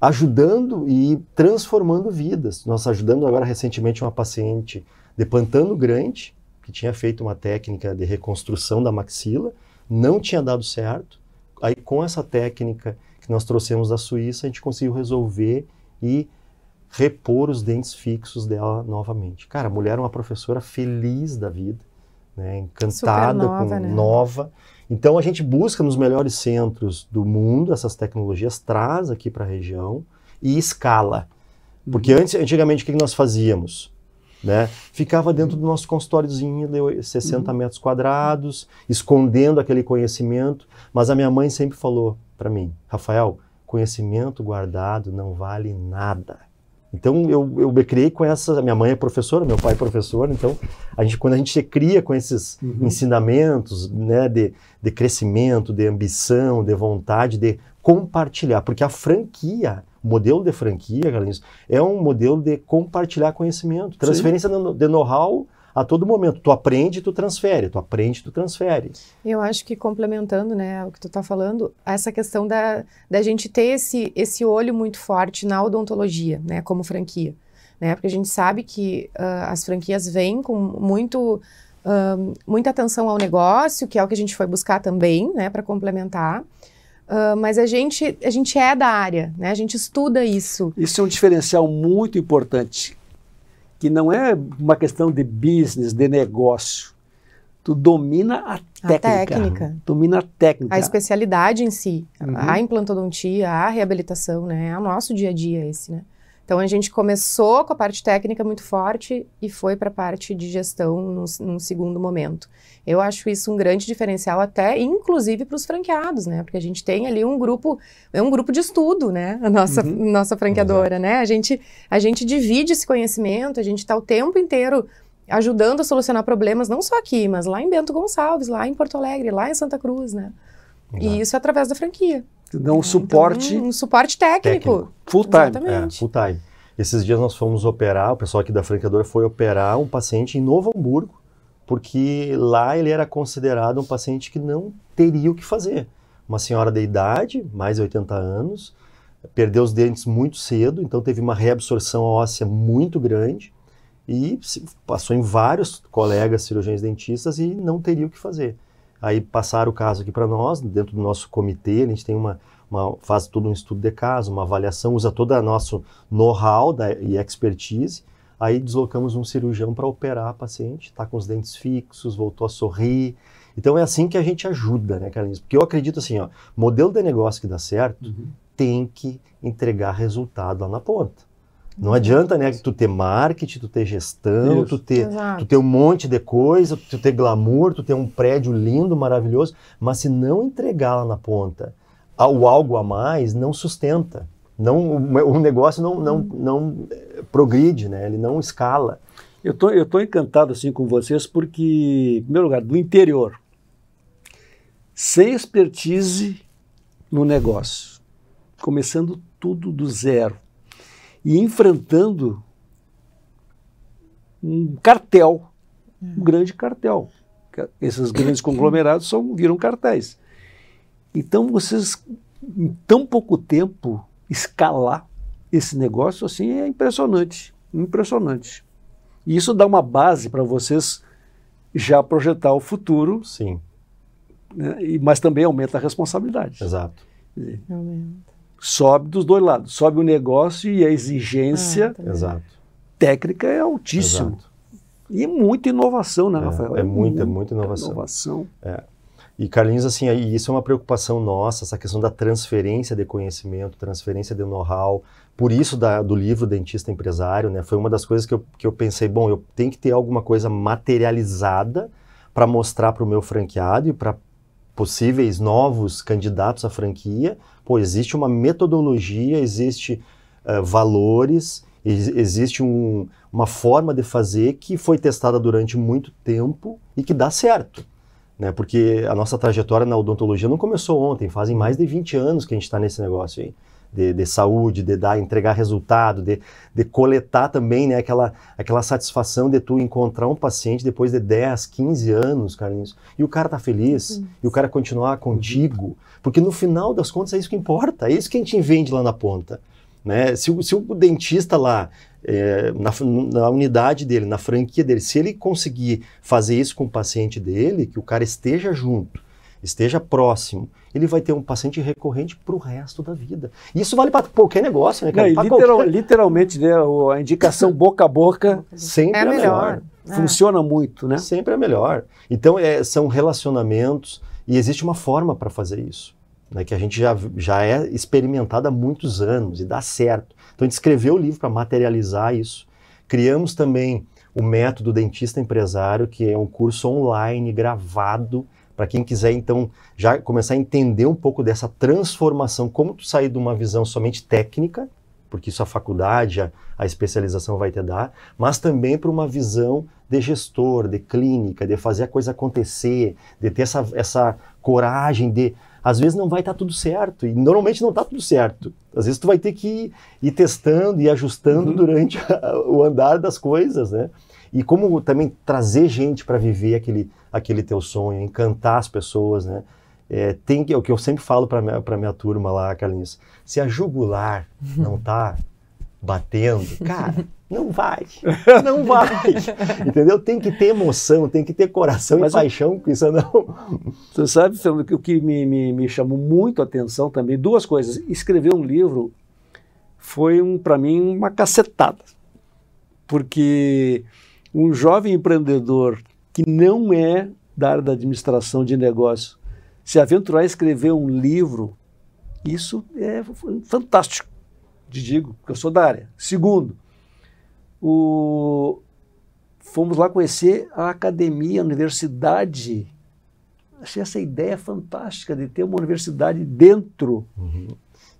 ajudando e transformando vidas. Nós ajudamos agora recentemente uma paciente de Pantano Grande, que tinha feito uma técnica de reconstrução da maxila, não tinha dado certo. Aí com essa técnica que nós trouxemos da Suíça, a gente conseguiu resolver e repor os dentes fixos dela novamente. Cara, a mulher é uma professora feliz da vida, né, encantada, nova, com, né? nova. Então a gente busca nos melhores centros do mundo essas tecnologias, traz aqui para a região e escala. Porque uhum. antes, antigamente, o que nós fazíamos? Né? Ficava dentro do nosso consultóriozinho de 60 uhum. metros quadrados, escondendo aquele conhecimento. Mas a minha mãe sempre falou para mim, Rafael, conhecimento guardado não vale nada. Então eu, eu me criei com essa. Minha mãe é professora, meu pai é professor, então a gente, quando a gente se cria com esses uhum. ensinamentos né, de, de crescimento, de ambição, de vontade, de compartilhar, porque a franquia, o modelo de franquia, Carlinhos, é um modelo de compartilhar conhecimento, transferência Sim. de know-how a todo momento. Tu aprende, tu transfere, tu aprende, tu transfere. Eu acho que complementando, né, o que tu está falando, essa questão da, da gente ter esse, esse olho muito forte na odontologia, né, como franquia, né, porque a gente sabe que uh, as franquias vêm com muito uh, muita atenção ao negócio, que é o que a gente foi buscar também, né, para complementar. Uh, mas a gente, a gente é da área, né? a gente estuda isso. Isso é um diferencial muito importante que não é uma questão de business, de negócio. Tu domina a técnica. A técnica. Domina a técnica. A especialidade em si. Uhum. A implantodontia, a reabilitação, né? É o nosso dia a dia esse, né? Então a gente começou com a parte técnica muito forte e foi para a parte de gestão num, num, segundo momento. Eu acho isso um grande diferencial até, inclusive para os franqueados, né? Porque a gente tem ali um grupo, é um grupo de estudo, né? A nossa uhum. nossa franqueadora, né? A gente a gente divide esse conhecimento, a gente está o tempo inteiro ajudando a solucionar problemas não só aqui, mas lá em Bento Gonçalves, lá em Porto Alegre, lá em Santa Cruz, né? E isso é através da franquia dão um então, suporte. Um, um suporte técnico. técnico. Full time. É, full time. Esses dias nós fomos operar, o pessoal aqui da franqueadora foi operar um paciente em Novo Hamburgo, porque lá ele era considerado um paciente que não teria o que fazer. Uma senhora de idade, mais de 80 anos, perdeu os dentes muito cedo, então teve uma reabsorção óssea muito grande e passou em vários colegas cirurgiões dentistas e não teria o que fazer. Aí passaram o caso aqui para nós, dentro do nosso comitê, a gente tem uma, uma faz todo um estudo de caso, uma avaliação, usa todo o nosso know-how e expertise. Aí deslocamos um cirurgião para operar a paciente, está com os dentes fixos, voltou a sorrir. Então é assim que a gente ajuda, né, Carlinhos? Porque eu acredito assim, ó, modelo de negócio que dá certo uhum. tem que entregar resultado lá na ponta. Não adianta, né, tu ter marketing, tu ter gestão, tu ter, tu ter um monte de coisa, tu ter glamour, tu ter um prédio lindo, maravilhoso, mas se não entregar lá na ponta o algo a mais, não sustenta. Não, o negócio não, não, hum. não eh, progride, né? Ele não escala. Eu tô, eu tô encantado assim com vocês porque, em primeiro lugar, do interior, sem expertise no negócio, começando tudo do zero e enfrentando um cartel, um é. grande cartel. Esses grandes conglomerados são, viram cartéis. Então, vocês, em tão pouco tempo, escalar esse negócio assim é impressionante. Impressionante. E isso dá uma base para vocês já projetar o futuro. Sim. Né, mas também aumenta a responsabilidade. Exato. Aumenta sobe dos dois lados. Sobe o negócio e a exigência ah, tá. técnica é altíssima. E é muita inovação, né, é, Rafael? É, é muita, muita, muita inovação. inovação. É. E Carlinhos, assim, isso é uma preocupação nossa, essa questão da transferência de conhecimento, transferência de know-how. Por isso da, do livro Dentista Empresário, né? Foi uma das coisas que eu, que eu pensei, bom, eu tenho que ter alguma coisa materializada para mostrar para o meu franqueado e para possíveis novos candidatos à franquia Pô, existe uma metodologia, existe uh, valores, ex existe um, uma forma de fazer que foi testada durante muito tempo e que dá certo. Né? Porque a nossa trajetória na odontologia não começou ontem, fazem mais de 20 anos que a gente está nesse negócio aí de, de saúde, de dar, entregar resultado, de, de coletar também né, aquela, aquela satisfação de tu encontrar um paciente depois de 10, 15 anos, Carlinhos, e o cara tá feliz, uhum. e o cara continuar contigo, porque no final das contas é isso que importa, é isso que a gente vende lá na ponta. Né? Se, o, se o dentista lá, é, na, na, unidade dele, na franquia dele, se ele conseguir fazer isso com o paciente dele, que o cara esteja junto, esteja próximo, ele vai ter um paciente recorrente para o resto da vida. Isso vale para qualquer negócio, né, cara? Não, literal, qualquer... Literalmente, né, a indicação boca a boca sempre é, é melhor. É. Funciona muito, né? Sempre é melhor. Então, é, são relacionamentos e existe uma forma para fazer isso, né, que a gente já, já é experimentada há muitos anos e dá certo. Então, a gente escreveu o livro para materializar isso. Criamos também o método dentista empresário, que é um curso online gravado para quem quiser então já começar a entender um pouco dessa transformação, como tu sair de uma visão somente técnica, porque isso a faculdade, a, a especialização vai te dar, mas também para uma visão de gestor, de clínica, de fazer a coisa acontecer, de ter essa, essa coragem de às vezes não vai estar tá tudo certo e normalmente não está tudo certo. Às vezes tu vai ter que ir testando e ajustando uhum. durante a, o andar das coisas, né? E como também trazer gente para viver aquele aquele teu sonho, encantar as pessoas, né? É, tem que, é o que eu sempre falo para minha, minha turma lá, Carlinhos, se a jugular não tá batendo, cara, não vai, não vai, entendeu? Tem que ter emoção, tem que ter coração Mas e eu, paixão, porque Você sabe, Fernando, que o que me, me, me chamou muito a atenção também, duas coisas, escrever um livro foi, um, para mim, uma cacetada, porque um jovem empreendedor que não é da área da administração de negócios se aventurar a escrever um livro, isso é fantástico, te digo, porque eu sou da área. Segundo, o... fomos lá conhecer a academia, a universidade. Achei essa ideia fantástica de ter uma universidade dentro. Uhum.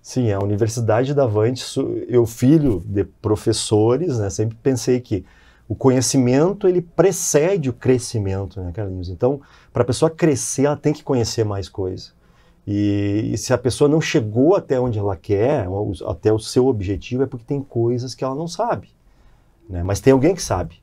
Sim, a Universidade da Avante, eu filho de professores, né, sempre pensei que o conhecimento ele precede o crescimento, né, Carlinhos? Então, para a pessoa crescer, ela tem que conhecer mais coisas. E, e, se a pessoa não chegou até onde ela quer, até o seu objetivo, é porque tem coisas que ela não sabe. Né? Mas tem alguém que sabe.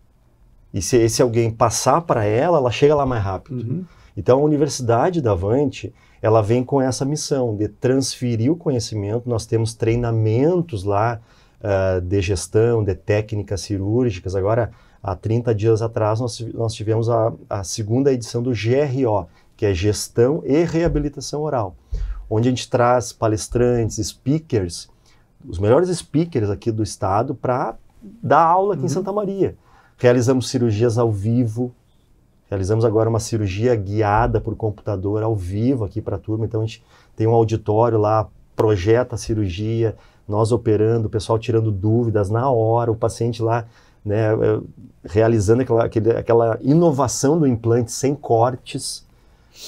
E se esse alguém passar para ela, ela chega lá mais rápido. Uhum. Então, a Universidade da Avante, ela vem com essa missão de transferir o conhecimento. Nós temos treinamentos lá uh, de gestão, de técnicas cirúrgicas. Agora, há 30 dias atrás, nós, nós tivemos a, a segunda edição do GRO, que é Gestão e Reabilitação Oral, onde a gente traz palestrantes, speakers, os melhores speakers aqui do estado, para dar aula aqui uhum. em Santa Maria. Realizamos cirurgias ao vivo, Realizamos agora uma cirurgia guiada por computador ao vivo aqui para a turma, então a gente tem um auditório lá, projeta a cirurgia, nós operando, o pessoal tirando dúvidas na hora, o paciente lá né, eh, realizando aquela, aquele, aquela inovação do implante sem cortes.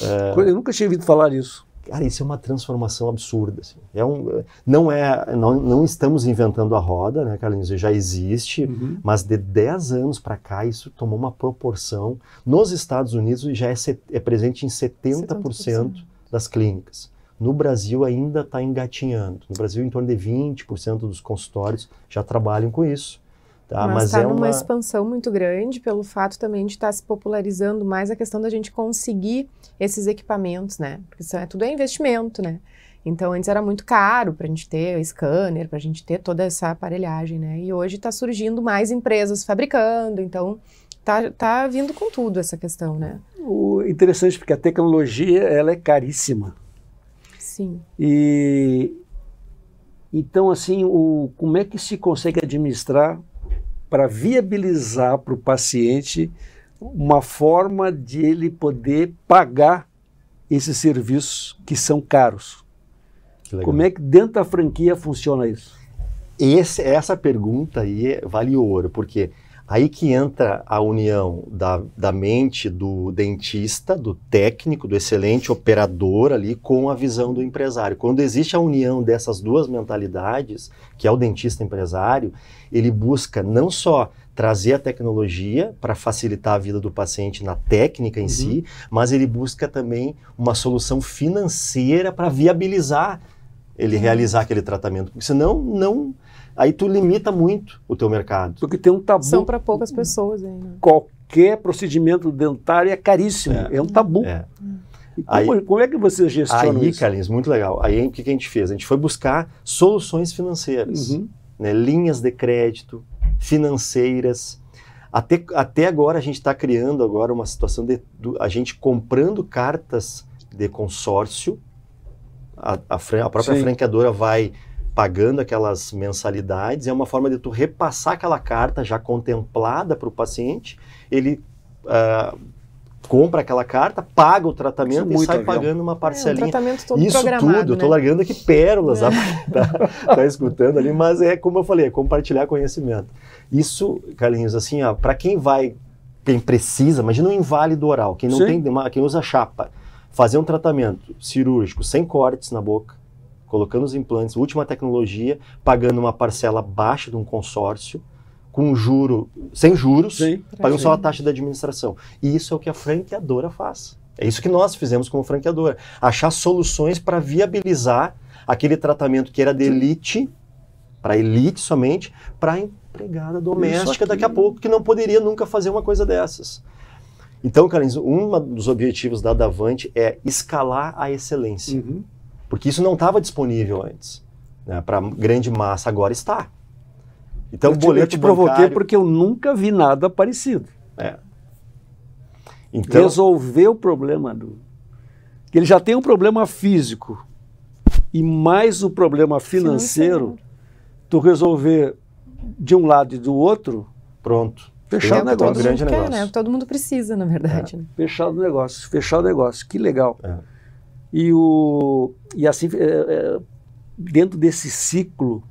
É... Eu nunca tinha ouvido falar isso. Cara, isso é uma transformação absurda. Assim. É um, eh, não é, não, não estamos inventando a roda, né, Carlinhos? Já existe, uhum. mas de 10 anos para cá isso tomou uma proporção. Nos Estados Unidos já é, set, é presente em 70%, 70%. das clínicas. No Brasil ainda está engatinhando. No Brasil, em torno de 20% dos consultórios já trabalham com isso. Tá? Mas está é numa uma... expansão muito grande pelo fato também de estar tá se popularizando mais a questão da gente conseguir esses equipamentos, né? Porque isso é, tudo é investimento, né? Então, antes era muito caro para a gente ter scanner, para a gente ter toda essa aparelhagem, né? E hoje está surgindo mais empresas fabricando, então tá, tá vindo com tudo essa questão, né? O interessante porque a tecnologia ela é caríssima. Sim. E então assim, o como é que se consegue administrar para viabilizar para o paciente uma forma de ele poder pagar esses serviços que são caros? Que como é que dentro da franquia funciona isso? Esse, essa pergunta aí vale ouro, porque Aí que entra a união da, da mente do dentista, do técnico, do excelente operador ali, com a visão do empresário. Quando existe a união dessas duas mentalidades, que é o dentista empresário, ele busca não só trazer a tecnologia para facilitar a vida do paciente na técnica em uhum. si, mas ele busca também uma solução financeira para viabilizar ele uhum. realizar aquele tratamento, porque senão não aí tu limita muito o teu mercado. Porque tem um tabu. São para poucas pessoas ainda. Qualquer procedimento dentário é caríssimo, é, é um tabu. É. como, aí, como é que você gestiona aí, isso? Aí, Carlinhos, muito legal. Aí o que, que a gente fez? A gente foi buscar soluções financeiras, uhum. né? linhas de crédito, financeiras. Até, até agora a gente está criando agora uma situação de do, a gente comprando cartas de consórcio. A, a, a própria Sim. franqueadora vai pagando aquelas mensalidades, é uma forma de tu repassar aquela carta já contemplada para o paciente, ele uh, compra aquela carta, paga o tratamento e sai avião. pagando uma parcelinha. É, um tratamento todo Isso tudo, né? estou largando aqui pérolas, é. tá, tá, escutando ali, mas é como eu falei, é compartilhar conhecimento. Isso, Carlinhos, assim, para quem vai, quem precisa, imagina um inválido oral, quem não Sim. tem, quem usa chapa, fazer um tratamento cirúrgico sem cortes na boca, colocando os implantes, última tecnologia, pagando uma parcela baixa de um consórcio, com juro, sem juros, Sim, pagando só a taxa de administração. E isso é o que a franqueadora faz. É isso que nós fizemos como franqueadora. Achar soluções para viabilizar aquele tratamento que era de elite, para elite somente, para empregada doméstica daqui a pouco, que não poderia nunca fazer uma coisa dessas. Então, Carlinhos, um dos objetivos da Davante é escalar a excelência. Uhum. Porque isso não estava disponível antes. Né? Para grande massa agora está. Então, eu te, eu te bancário... provoquei porque eu nunca vi nada parecido. É. Então... Resolver o problema do. Ele já tem um problema físico e mais o problema financeiro, financeiro. tu resolver de um lado e do outro. Pronto. Fechar o negócio. Todo mundo, quer, negócio. Né? todo mundo precisa, na verdade. É. Né? Fechar o negócio, fechar o negócio. Que legal. É. E, o, e assim, é, é, dentro desse ciclo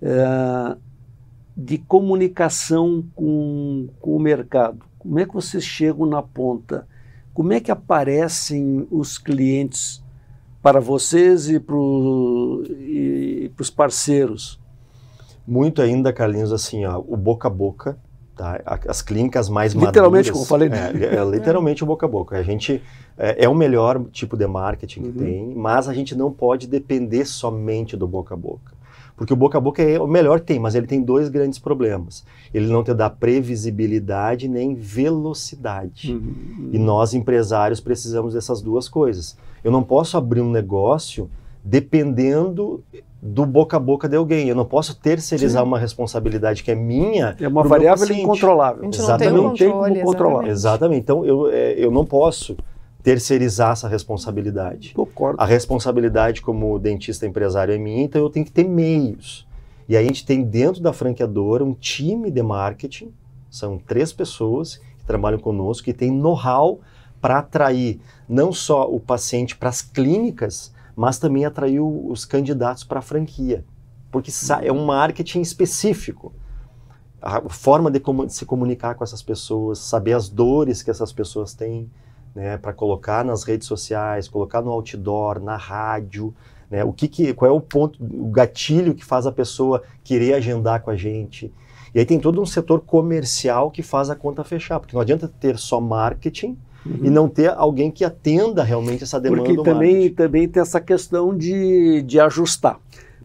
é, de comunicação com, com o mercado, como é que vocês chegam na ponta? Como é que aparecem os clientes para vocês e para os parceiros? Muito ainda, Carlinhos, assim, ó, o boca a boca Tá? As clínicas mais literalmente, maduras... Literalmente, como eu falei. Né? É, é literalmente o boca a boca. A gente é, é, o melhor tipo de marketing que uhum. tem, mas a gente não pode depender somente do boca a boca. Porque o boca a boca é o melhor que tem, mas ele tem dois grandes problemas. Ele não te dá previsibilidade nem velocidade. Uhum. E nós, empresários, precisamos dessas duas coisas. Eu não posso abrir um negócio dependendo do boca a boca de alguém. Eu não posso terceirizar Sim. uma responsabilidade que é minha. É uma variável incontrolável. exatamente. não tem, como controlar. Exatamente. exatamente. Então eu, é, eu não posso terceirizar essa responsabilidade. Concordo. A responsabilidade como dentista empresário é minha, então eu tenho que ter meios. E aí a gente tem dentro da franqueadora um time de marketing, são três pessoas que trabalham conosco, que tem know-how para atrair não só o paciente para as clínicas, mas também atraiu os candidatos para a franquia, porque é um marketing específico. A forma de, de, se comunicar com essas pessoas, saber as dores que essas pessoas têm, né, para colocar nas redes sociais, colocar no outdoor, na rádio, né, o que, que qual é o ponto, o gatilho que faz a pessoa querer agendar com a gente. E aí tem todo um setor comercial que faz a conta fechar, porque não adianta ter só marketing, uhum. e não ter alguém que atenda realmente essa demanda. Porque também, também tem essa questão de, de ajustar.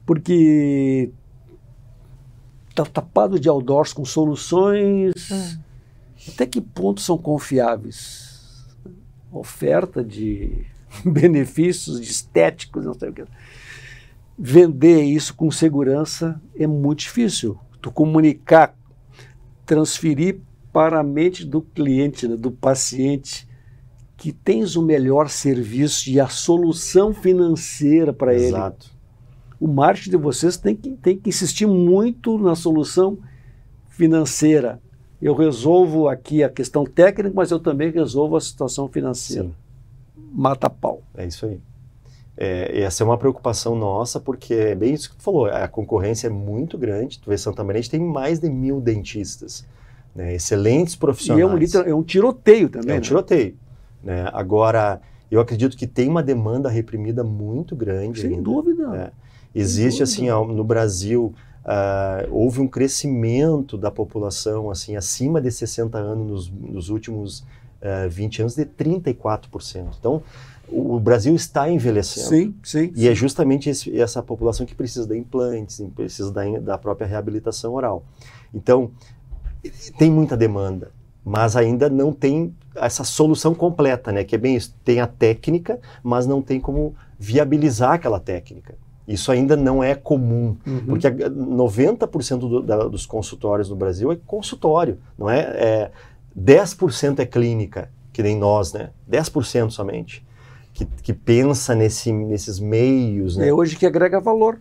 Porque está tapado de outdoors com soluções. É. Até que ponto são confiáveis? Oferta de benefícios de estéticos, não sei o que. Vender isso com segurança é muito difícil. Tu comunicar, transferir para a mente do cliente, né, do paciente, que tens o melhor serviço e a solução financeira para ele. Exato. O marketing de vocês tem que, tem que insistir muito na solução financeira. Eu resolvo aqui a questão técnica, mas eu também resolvo a situação financeira. Sim. Mata pau. É isso aí. É, essa é uma preocupação nossa, porque é bem isso que tu falou, a concorrência é muito grande. Tu vê Santa Maria, a gente tem mais de mil dentistas, né? excelentes profissionais. E é um, é um tiroteio também. É um né? tiroteio. Né? Agora, eu acredito que tem uma demanda reprimida muito grande. Sem ainda, dúvida. Né? Existe, Sem assim, dúvida. assim, no Brasil, uh, houve um crescimento da população, assim, acima de 60 anos nos, nos últimos uh, eh, 20 anos, de 34%. Então, o Brasil está envelhecendo. Sim, sim. E é justamente esse, essa população que precisa de implantes, precisa da, da própria reabilitação oral. Então, tem muita demanda mas ainda não tem essa solução completa, né? Que é bem isso, tem a técnica, mas não tem como viabilizar aquela técnica. Isso ainda não é comum, uhum. porque 90% do, da, dos consultórios no Brasil é consultório, não é, é 10% é clínica, que nem nós, né? 10% somente, que, que pensa nesse, nesses meios, né? É hoje que agrega valor.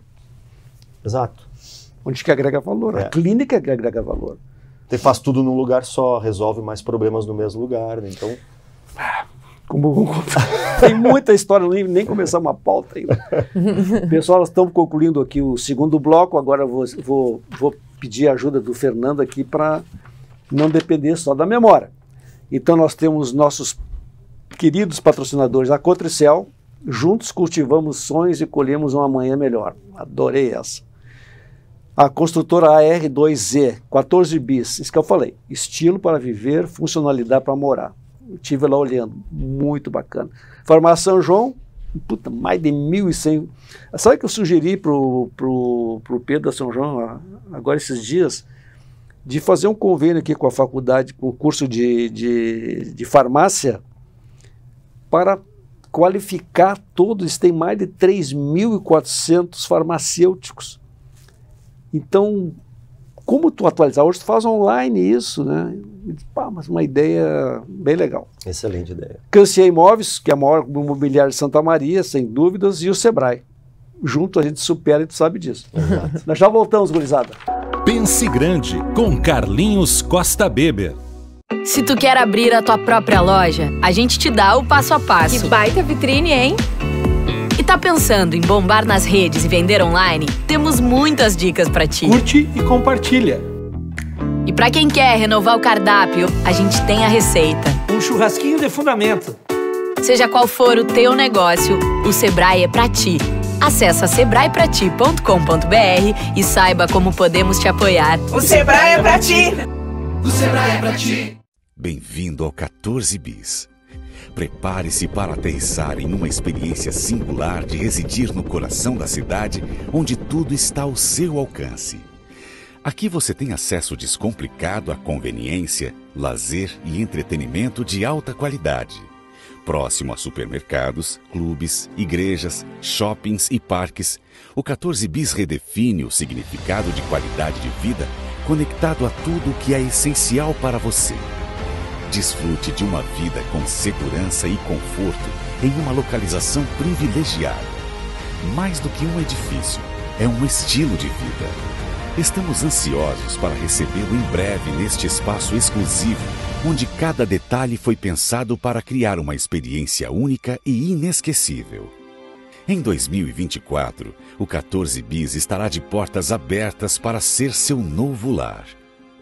Exato. Onde que agrega valor. É. A clínica que agrega valor. Você faz tudo num lugar só, resolve mais problemas no mesmo lugar, né? Então. Como Tem muita história no livro, nem começar uma pauta ainda. Pessoal, nós estamos concluindo aqui o segundo bloco. Agora vou, vou, vou pedir a ajuda do Fernando aqui para não depender só da memória. Então, nós temos nossos queridos patrocinadores da Cotricel. Juntos cultivamos sonhos e colhemos uma manhã melhor. Adorei essa a construtora AR2Z, 14 bis, isso que eu falei, estilo para viver, funcionalidade para morar. estive lá olhando, muito bacana. Formação João, puta, mais de 1.100. Sabe que eu sugeri para o pro, pro Pedro da São João, agora esses dias, de fazer um convênio aqui com a faculdade, com o curso de, de, de farmácia, para qualificar todos, tem mais de 3.400 farmacêuticos então, como tu atualizar? Hoje tu faz online isso, né? E, pá, mas uma ideia bem legal. Excelente ideia. Cansei Imóveis, que é a maior imobiliária de Santa Maria, sem dúvidas, e o Sebrae. Junto a gente supera e tu sabe disso. Exato. Nós já voltamos, gurizada. Pense Grande, com Carlinhos Costa Beber. Se tu quer abrir a tua própria loja, a gente te dá o passo a passo. Que baita vitrine, hein? Tá pensando em bombar nas redes e vender online? Temos muitas dicas para ti. Curte e compartilha. E para quem quer renovar o cardápio, a gente tem a receita. Um churrasquinho de fundamento. Seja qual for o teu negócio, o Sebrae é para ti. Acesse sebraeprati.com.br e saiba como podemos te apoiar. O Sebrae é para ti. O Sebrae é para ti. Bem-vindo ao 14 Bis Prepare-se para aterrissar em uma experiência singular de residir no coração da cidade, onde tudo está ao seu alcance. Aqui você tem acesso descomplicado à conveniência, lazer e entretenimento de alta qualidade. Próximo a supermercados, clubes, igrejas, shoppings e parques, o 14 Bis redefine o significado de qualidade de vida conectado a tudo o que é essencial para você. Desfrute de uma vida com segurança e conforto em uma localização privilegiada. Mais do que um edifício, é um estilo de vida. Estamos ansiosos para recebê-lo em breve neste espaço exclusivo, onde cada detalhe foi pensado para criar uma experiência única e inesquecível. Em 2024, o 14 Bis estará de portas abertas para ser seu novo lar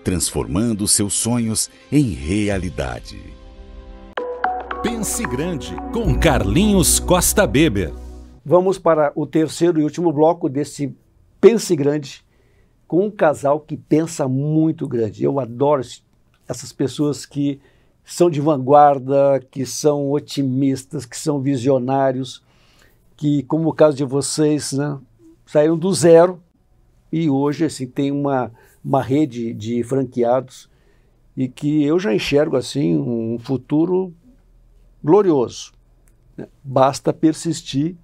transformando seus sonhos em realidade. Pense Grande, com Carlinhos Costa Beber. Vamos para o terceiro e último bloco desse Pense Grande, com um casal que pensa muito grande. Eu adoro essas pessoas que são de vanguarda, que são otimistas, que são visionários, que, como o caso de vocês, né, saíram do zero e hoje assim, tem uma uma rede de franqueados e que eu já enxergo assim um futuro glorioso. Né? Basta persistir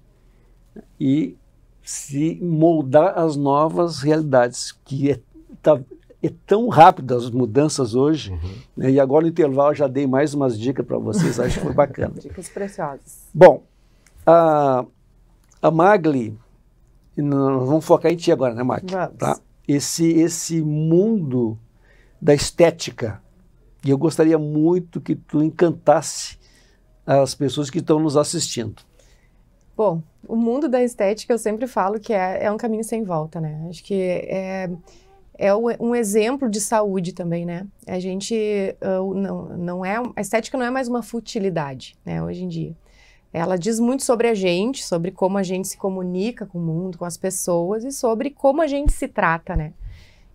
né, e se moldar às novas realidades, que é, tá, é tão rápido as mudanças hoje. Uhum. Né? E agora no intervalo já dei mais umas dicas para vocês, acho que foi bacana. Dicas preciosas. Bom, a, a Magli, nós vamos focar em ti agora, né, Magli? Vamos. Tá? esse, esse mundo da estética. E eu gostaria muito que tu encantasse as pessoas que estão nos assistindo. Bom, o mundo da estética eu sempre falo que é, é um caminho sem volta, né? Acho que é, é um exemplo de saúde também, né? A gente uh, não, não é a estética não é mais uma futilidade, né? Hoje em dia ela diz muito sobre a gente, sobre como a gente se comunica com o mundo, com as pessoas e sobre como a gente se trata, né?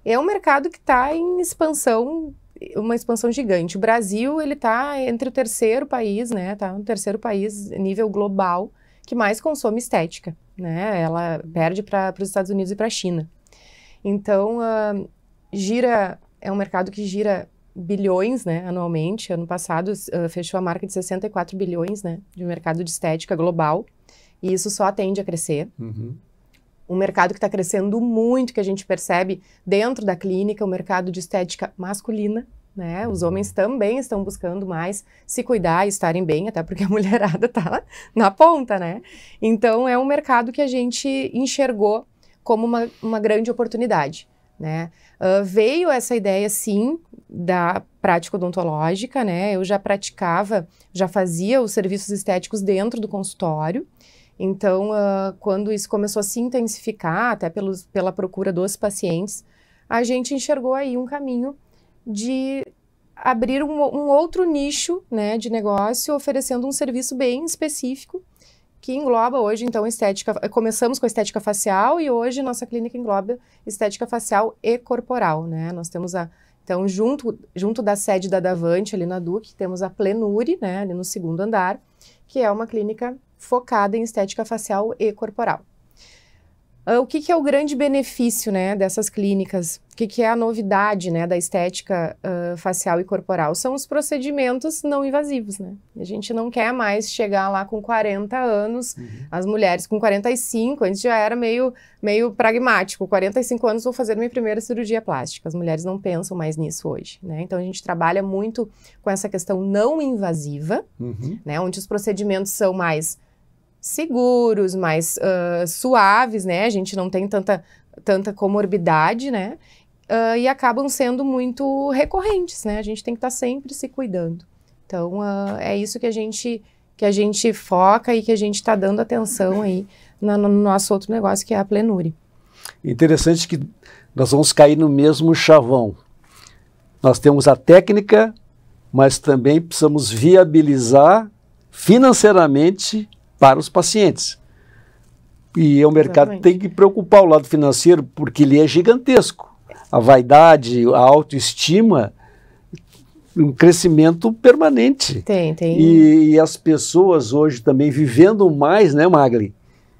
É um mercado que está em expansão, uma expansão gigante. O Brasil, ele está entre o terceiro país, né? Está no terceiro país, nível global, que mais consome estética, né? Ela perde para os Estados Unidos e para a China. Então, uh, gira, é um mercado que gira bilhões, né, anualmente. Ano passado uh, fechou a marca de 64 bilhões, né, de mercado de estética global. E isso só tende a crescer. Uhum. Um mercado que está crescendo muito, que a gente percebe dentro da clínica, o mercado de estética masculina, né? Os uhum. homens também estão buscando mais se cuidar e estarem bem, até porque a mulherada está na ponta, né? Então é um mercado que a gente enxergou como uma, uma grande oportunidade, né? Uh, veio essa ideia, sim, da prática odontológica, né? Eu já praticava, já fazia os serviços estéticos dentro do consultório. Então, uh, quando isso começou a se intensificar, até pelos, pela procura dos pacientes, a gente enxergou aí um caminho de abrir um, um outro nicho né, de negócio, oferecendo um serviço bem específico, que engloba hoje, então, estética. Começamos com estética facial e hoje nossa clínica engloba estética facial e corporal, né? Nós temos a então, junto, junto da sede da Davante, ali na Duque, temos a Plenuri, né, ali no segundo andar, que é uma clínica focada em estética facial e corporal. Ah, o que, que, é o grande benefício né, dessas clínicas? O que, que é a novidade né, da estética uh, facial e corporal? São os procedimentos não invasivos. Né? A gente não quer mais chegar lá com 40 anos, uhum. as mulheres com 45, antes já era meio, meio pragmático. 45 anos vou fazer minha primeira cirurgia plástica. As mulheres não pensam mais nisso hoje. Né? Então a gente trabalha muito com essa questão não invasiva, uhum. né, onde os procedimentos são mais seguros, mais uh, suaves, né? A gente não tem tanta, tanta comorbidade, né? Uh, e acabam sendo muito recorrentes, né? A gente tem que estar tá sempre se cuidando. Então, uh, é isso que a gente que a gente foca e que a gente está dando atenção aí no, no nosso outro negócio, que é a Plenure. Interessante que nós vamos cair no mesmo chavão. Nós temos a técnica, mas também precisamos viabilizar financeiramente para os pacientes. E o é mercado Exatamente. tem que preocupar o lado financeiro, porque ele é gigantesco. A vaidade, a autoestima, um crescimento permanente. Tem, tem. E, e as pessoas hoje também vivendo mais, né, Magli?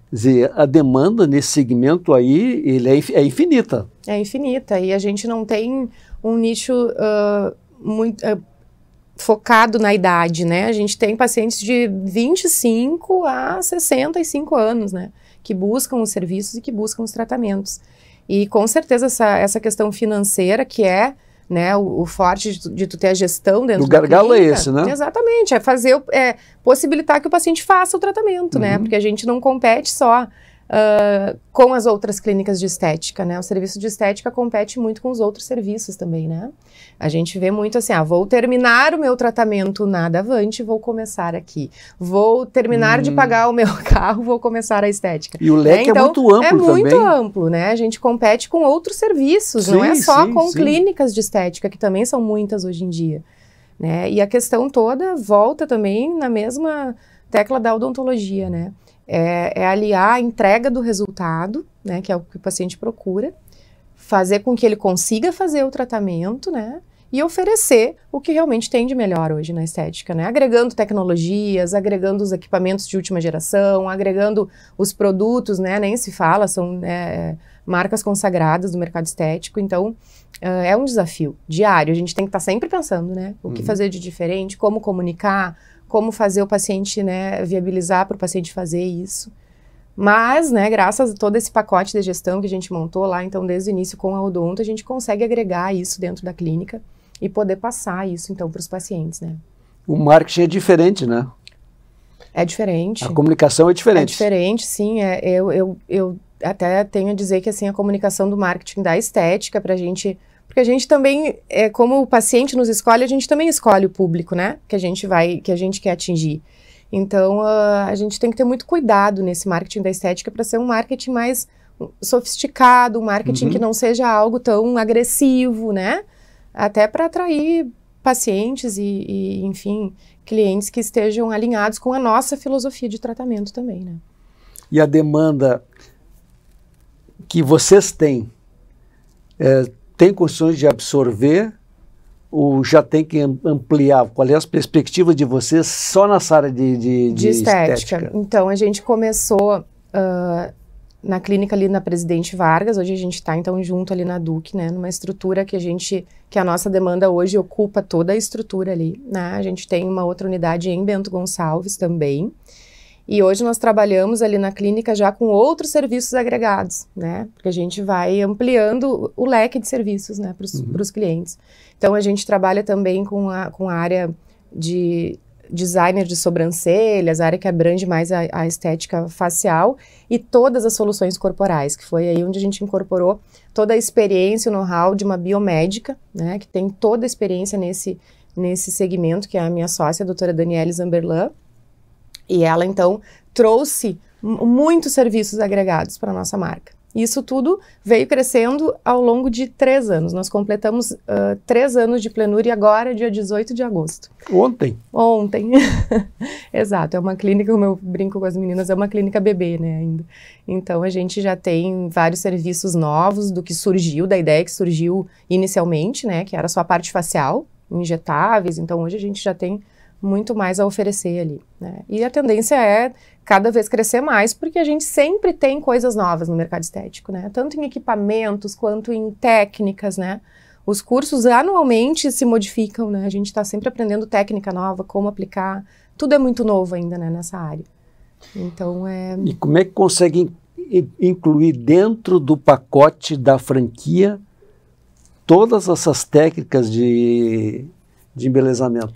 Quer dizer, a demanda nesse segmento aí ele é, é infinita. É infinita. E a gente não tem um nicho uh, muito, uh, focado na idade, né? A gente tem pacientes de 25 a 65 anos, né? Que buscam os serviços e que buscam os tratamentos. E com certeza essa, essa questão financeira que é né, o, o forte de tu, de tu, ter a gestão dentro do gargalo é esse, né? Exatamente, é fazer, é possibilitar que o paciente faça o tratamento, né? uhum. né? Porque a gente não compete só uh, com as outras clínicas de estética, né? O serviço de estética compete muito com os outros serviços também, né? A gente vê muito assim, ah, vou terminar o meu tratamento na Davante, vou começar aqui. Vou terminar hum. de pagar o meu carro, vou começar a estética. E o leque né? é então, é muito amplo também. É muito também. amplo, né? A gente compete com outros serviços, sim, não é só sim, com sim. clínicas de estética, que também são muitas hoje em dia. Né? E a questão toda volta também na mesma tecla da odontologia, né? É, é, aliar a entrega do resultado, né, que é o que o paciente procura, fazer com que ele consiga fazer o tratamento, né, e oferecer o que realmente tem de melhor hoje na estética, né, agregando tecnologias, agregando os equipamentos de última geração, agregando os produtos, né, nem se fala, são né, marcas consagradas do mercado estético, então uh, é um desafio diário, a gente tem que estar tá sempre pensando, né, o que uhum. fazer de diferente, como comunicar, como fazer o paciente, né, viabilizar para o paciente fazer isso. Mas, né, graças a todo esse pacote de gestão que a gente montou lá, então desde o início com a Odonto, a gente consegue agregar isso dentro da clínica e poder passar isso então para os pacientes, né? O marketing é diferente, né? É diferente. A comunicação é diferente. É diferente, sim. É, eu, eu, eu até tenho a dizer que assim a comunicação do marketing da estética para a gente porque a gente também, é, como o paciente nos escolhe, a gente também escolhe o público, né? Que a gente vai, que a gente quer atingir. Então, a, ah, a gente tem que ter muito cuidado nesse marketing da estética para ser um marketing mais sofisticado, um marketing uhum. que não seja algo tão agressivo, né? Até para atrair pacientes e, e, enfim, clientes que estejam alinhados com a nossa filosofia de tratamento também, né? E a demanda que vocês têm é, tem condições de absorver ou já tem que ampliar? Qual é as perspectivas de vocês só nessa área de, de, de, de estética. estética. Então, a gente começou uh, na clínica ali na Presidente Vargas, hoje a gente está então junto ali na Duque, né, numa estrutura que a gente, que a nossa demanda hoje ocupa toda a estrutura ali, né? a gente tem uma outra unidade em Bento Gonçalves também, e hoje nós trabalhamos ali na clínica já com outros serviços agregados, né? Porque a gente vai ampliando o leque de serviços, né, para os uhum. clientes. Então a gente trabalha também com a, com a área de designer de sobrancelhas, a área que abrange mais a, a, estética facial e todas as soluções corporais, que foi aí onde a gente incorporou toda a experiência, o know-how de uma biomédica, né, que tem toda a experiência nesse, nesse segmento, que é a minha sócia, a doutora Daniela Zamberlan, e ela então trouxe muitos serviços agregados para a nossa marca. Isso tudo veio crescendo ao longo de três anos. Nós completamos uh, três anos de plenúria agora, dia 18 de agosto. Ontem? Ontem. Exato. É uma clínica, como eu brinco com as meninas, é uma clínica bebê, né, ainda. Então, a gente já tem vários serviços novos do que surgiu, da ideia que surgiu inicialmente, né, que era só a parte facial, injetáveis. Então, hoje a gente já tem muito mais a oferecer ali. Né? E a tendência é cada vez crescer mais, porque a gente sempre tem coisas novas no mercado estético, né? Tanto em equipamentos quanto em técnicas, né? Os cursos anualmente se modificam, né? A gente está sempre aprendendo técnica nova, como aplicar. Tudo é muito novo ainda né, nessa área. Então é. E como é que consegue incluir dentro do pacote da franquia todas essas técnicas de, de embelezamento?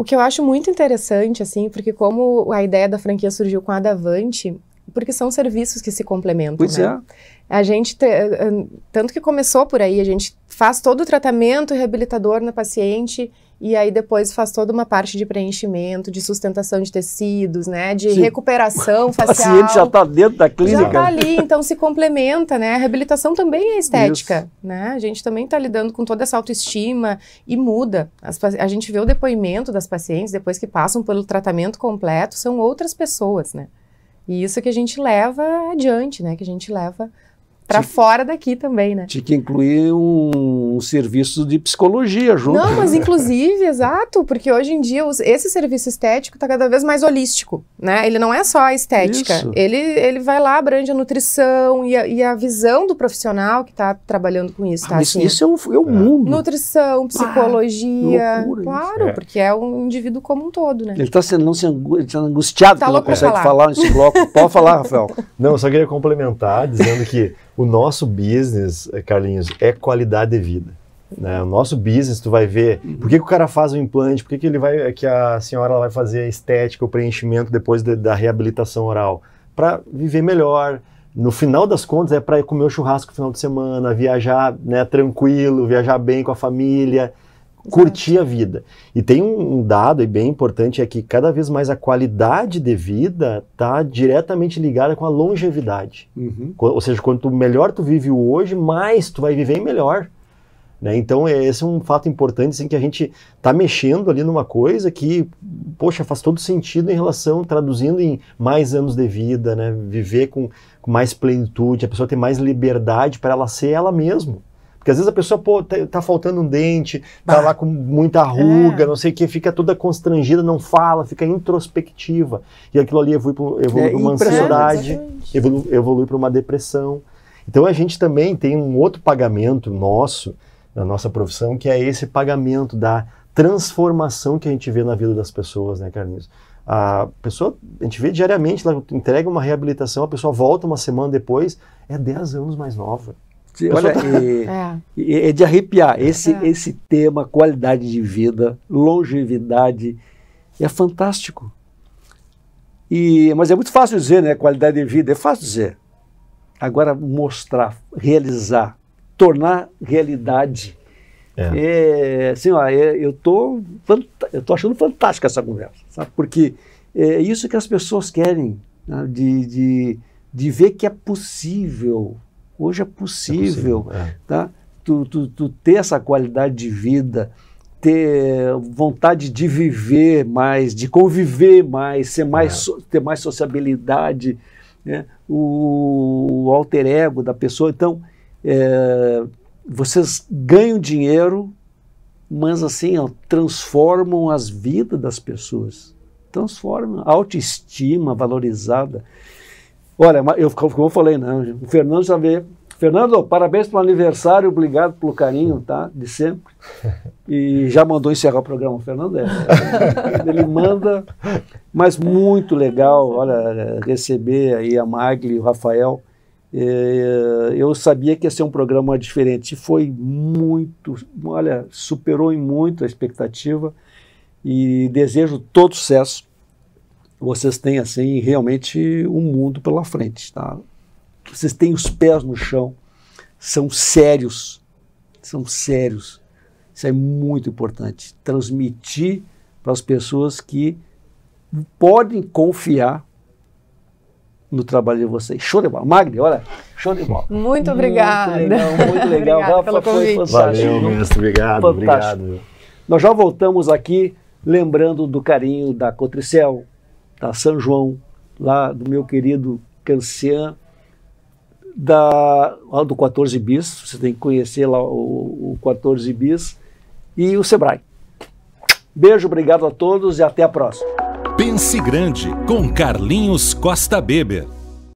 O que eu acho muito interessante, assim, porque como a ideia da franquia surgiu com a Davante, porque são serviços que se complementam, pois né? É. A gente, eh, eh, tanto que começou por aí, a gente faz todo o tratamento reabilitador na paciente e aí depois faz toda uma parte de preenchimento, de sustentação de tecidos, né? De Sim. recuperação facial. O paciente já está dentro da clínica. Já está ali, então se complementa, né? A reabilitação também é estética, Isso. né? A gente também está lidando com toda essa autoestima e muda. As, a gente vê o depoimento das pacientes depois que passam pelo tratamento completo, são outras pessoas, né? E isso é que a gente leva adiante, né? Que a gente leva para fora daqui também, né? Tinha que incluir um, um, serviço de psicologia junto. Não, mas inclusive, exato, porque hoje em dia os, esse serviço estético está cada vez mais holístico, né? Ele não é só a estética, ele, ele vai lá, abrange a nutrição e a, e a visão do profissional que está trabalhando com isso, ah, Isso, tá? assim, isso é, um, é um é. mundo. Nutrição, psicologia, ah, claro, é. porque é um indivíduo como um todo, né? Ele está sendo, ele tá angustiado tá que não consegue falar. falar nesse bloco. Pode falar, Rafael. Não, eu só queria complementar dizendo que O nosso business, eh, Carlinhos, é qualidade de vida. Né? O nosso business, tu vai ver uhum. por que, que o cara faz o implante, por que, que ele vai, é que a senhora vai fazer a estética, o preenchimento depois de, da reabilitação oral, para viver melhor. No final das contas, é para comer o churrasco no final de semana, viajar né, tranquilo, viajar bem com a família curtir a vida. E tem um, dado bem importante é que cada vez mais a qualidade de vida está diretamente ligada com a longevidade. Uhum. Ou seja, quanto melhor tu vive hoje, mais tu vai viver melhor. Né? Então, é, esse é um fato importante, assim, que a gente está mexendo ali numa coisa que, poxa, faz todo sentido em relação, traduzindo em mais anos de vida, né? viver com, com mais plenitude, a pessoa ter mais liberdade para ela ser ela mesma. Porque às vezes a pessoa, pô, tá, tá faltando um dente, tá bah. lá com muita ruga, é. não sei o que, fica toda constrangida, não fala, fica introspectiva. E aquilo ali evolui para é, uma ansiedade, evolui, evolui para uma depressão. Então a gente também tem um outro pagamento nosso, na nossa profissão, que é esse pagamento da transformação que a gente vê na vida das pessoas, né, Carlinhos? A pessoa, a gente vê diariamente, ela entrega uma reabilitação, a pessoa volta uma semana depois, é 10 anos mais nova. Olha, é, é, de arrepiar. É. Esse, é. esse tema, qualidade de vida, longevidade, é fantástico. E, mas é muito fácil dizer, né? Qualidade de vida, é fácil dizer. Agora, mostrar, realizar, tornar realidade. É. é assim, ó, é, eu tô, eu tô achando fantástica essa conversa, sabe? Porque é isso que as pessoas querem, né? de, de, de ver que é possível Hoje é possível, é possível é. tá? Tu, tu, tu, ter essa qualidade de vida, ter vontade de viver mais, de conviver mais, ser mais é. so, ter mais sociabilidade, né? o, o, alter ego da pessoa. Então, é, vocês ganham dinheiro, mas assim, ó, transformam as vidas das pessoas. Transformam a autoestima valorizada. Olha, eu, como eu falei, não, né, o Fernando já vê. Fernando, parabéns pelo aniversário, obrigado pelo carinho, tá? De sempre. E já mandou encerrar o programa, o Fernando é. Ele manda, mas muito legal, olha, receber aí a Magli e o Rafael. É, eu sabia que ia ser um programa diferente. Foi muito, olha, superou em muito a expectativa. E desejo todo sucesso vocês têm assim realmente um mundo pela frente, tá? Vocês têm os pés no chão, são sérios, são sérios. Isso é muito importante. Transmitir para as pessoas que podem confiar no trabalho de vocês. Show de bola. Magni, olha, show de bola. Muito obrigada. Muito legal, muito legal. Rafa, pelo foi convite. fantástico. Valeu, mestre. Obrigado, fantástico. obrigado. Nós já voltamos aqui lembrando do carinho da Cotricel, da São João, lá do meu querido Cancian, da, lá do 14 Bis, você tem que conhecer lá o, o 14 Bis, e o Sebrae. Beijo, obrigado a todos e até a próxima. Pense Grande, com Carlinhos Costa Beber.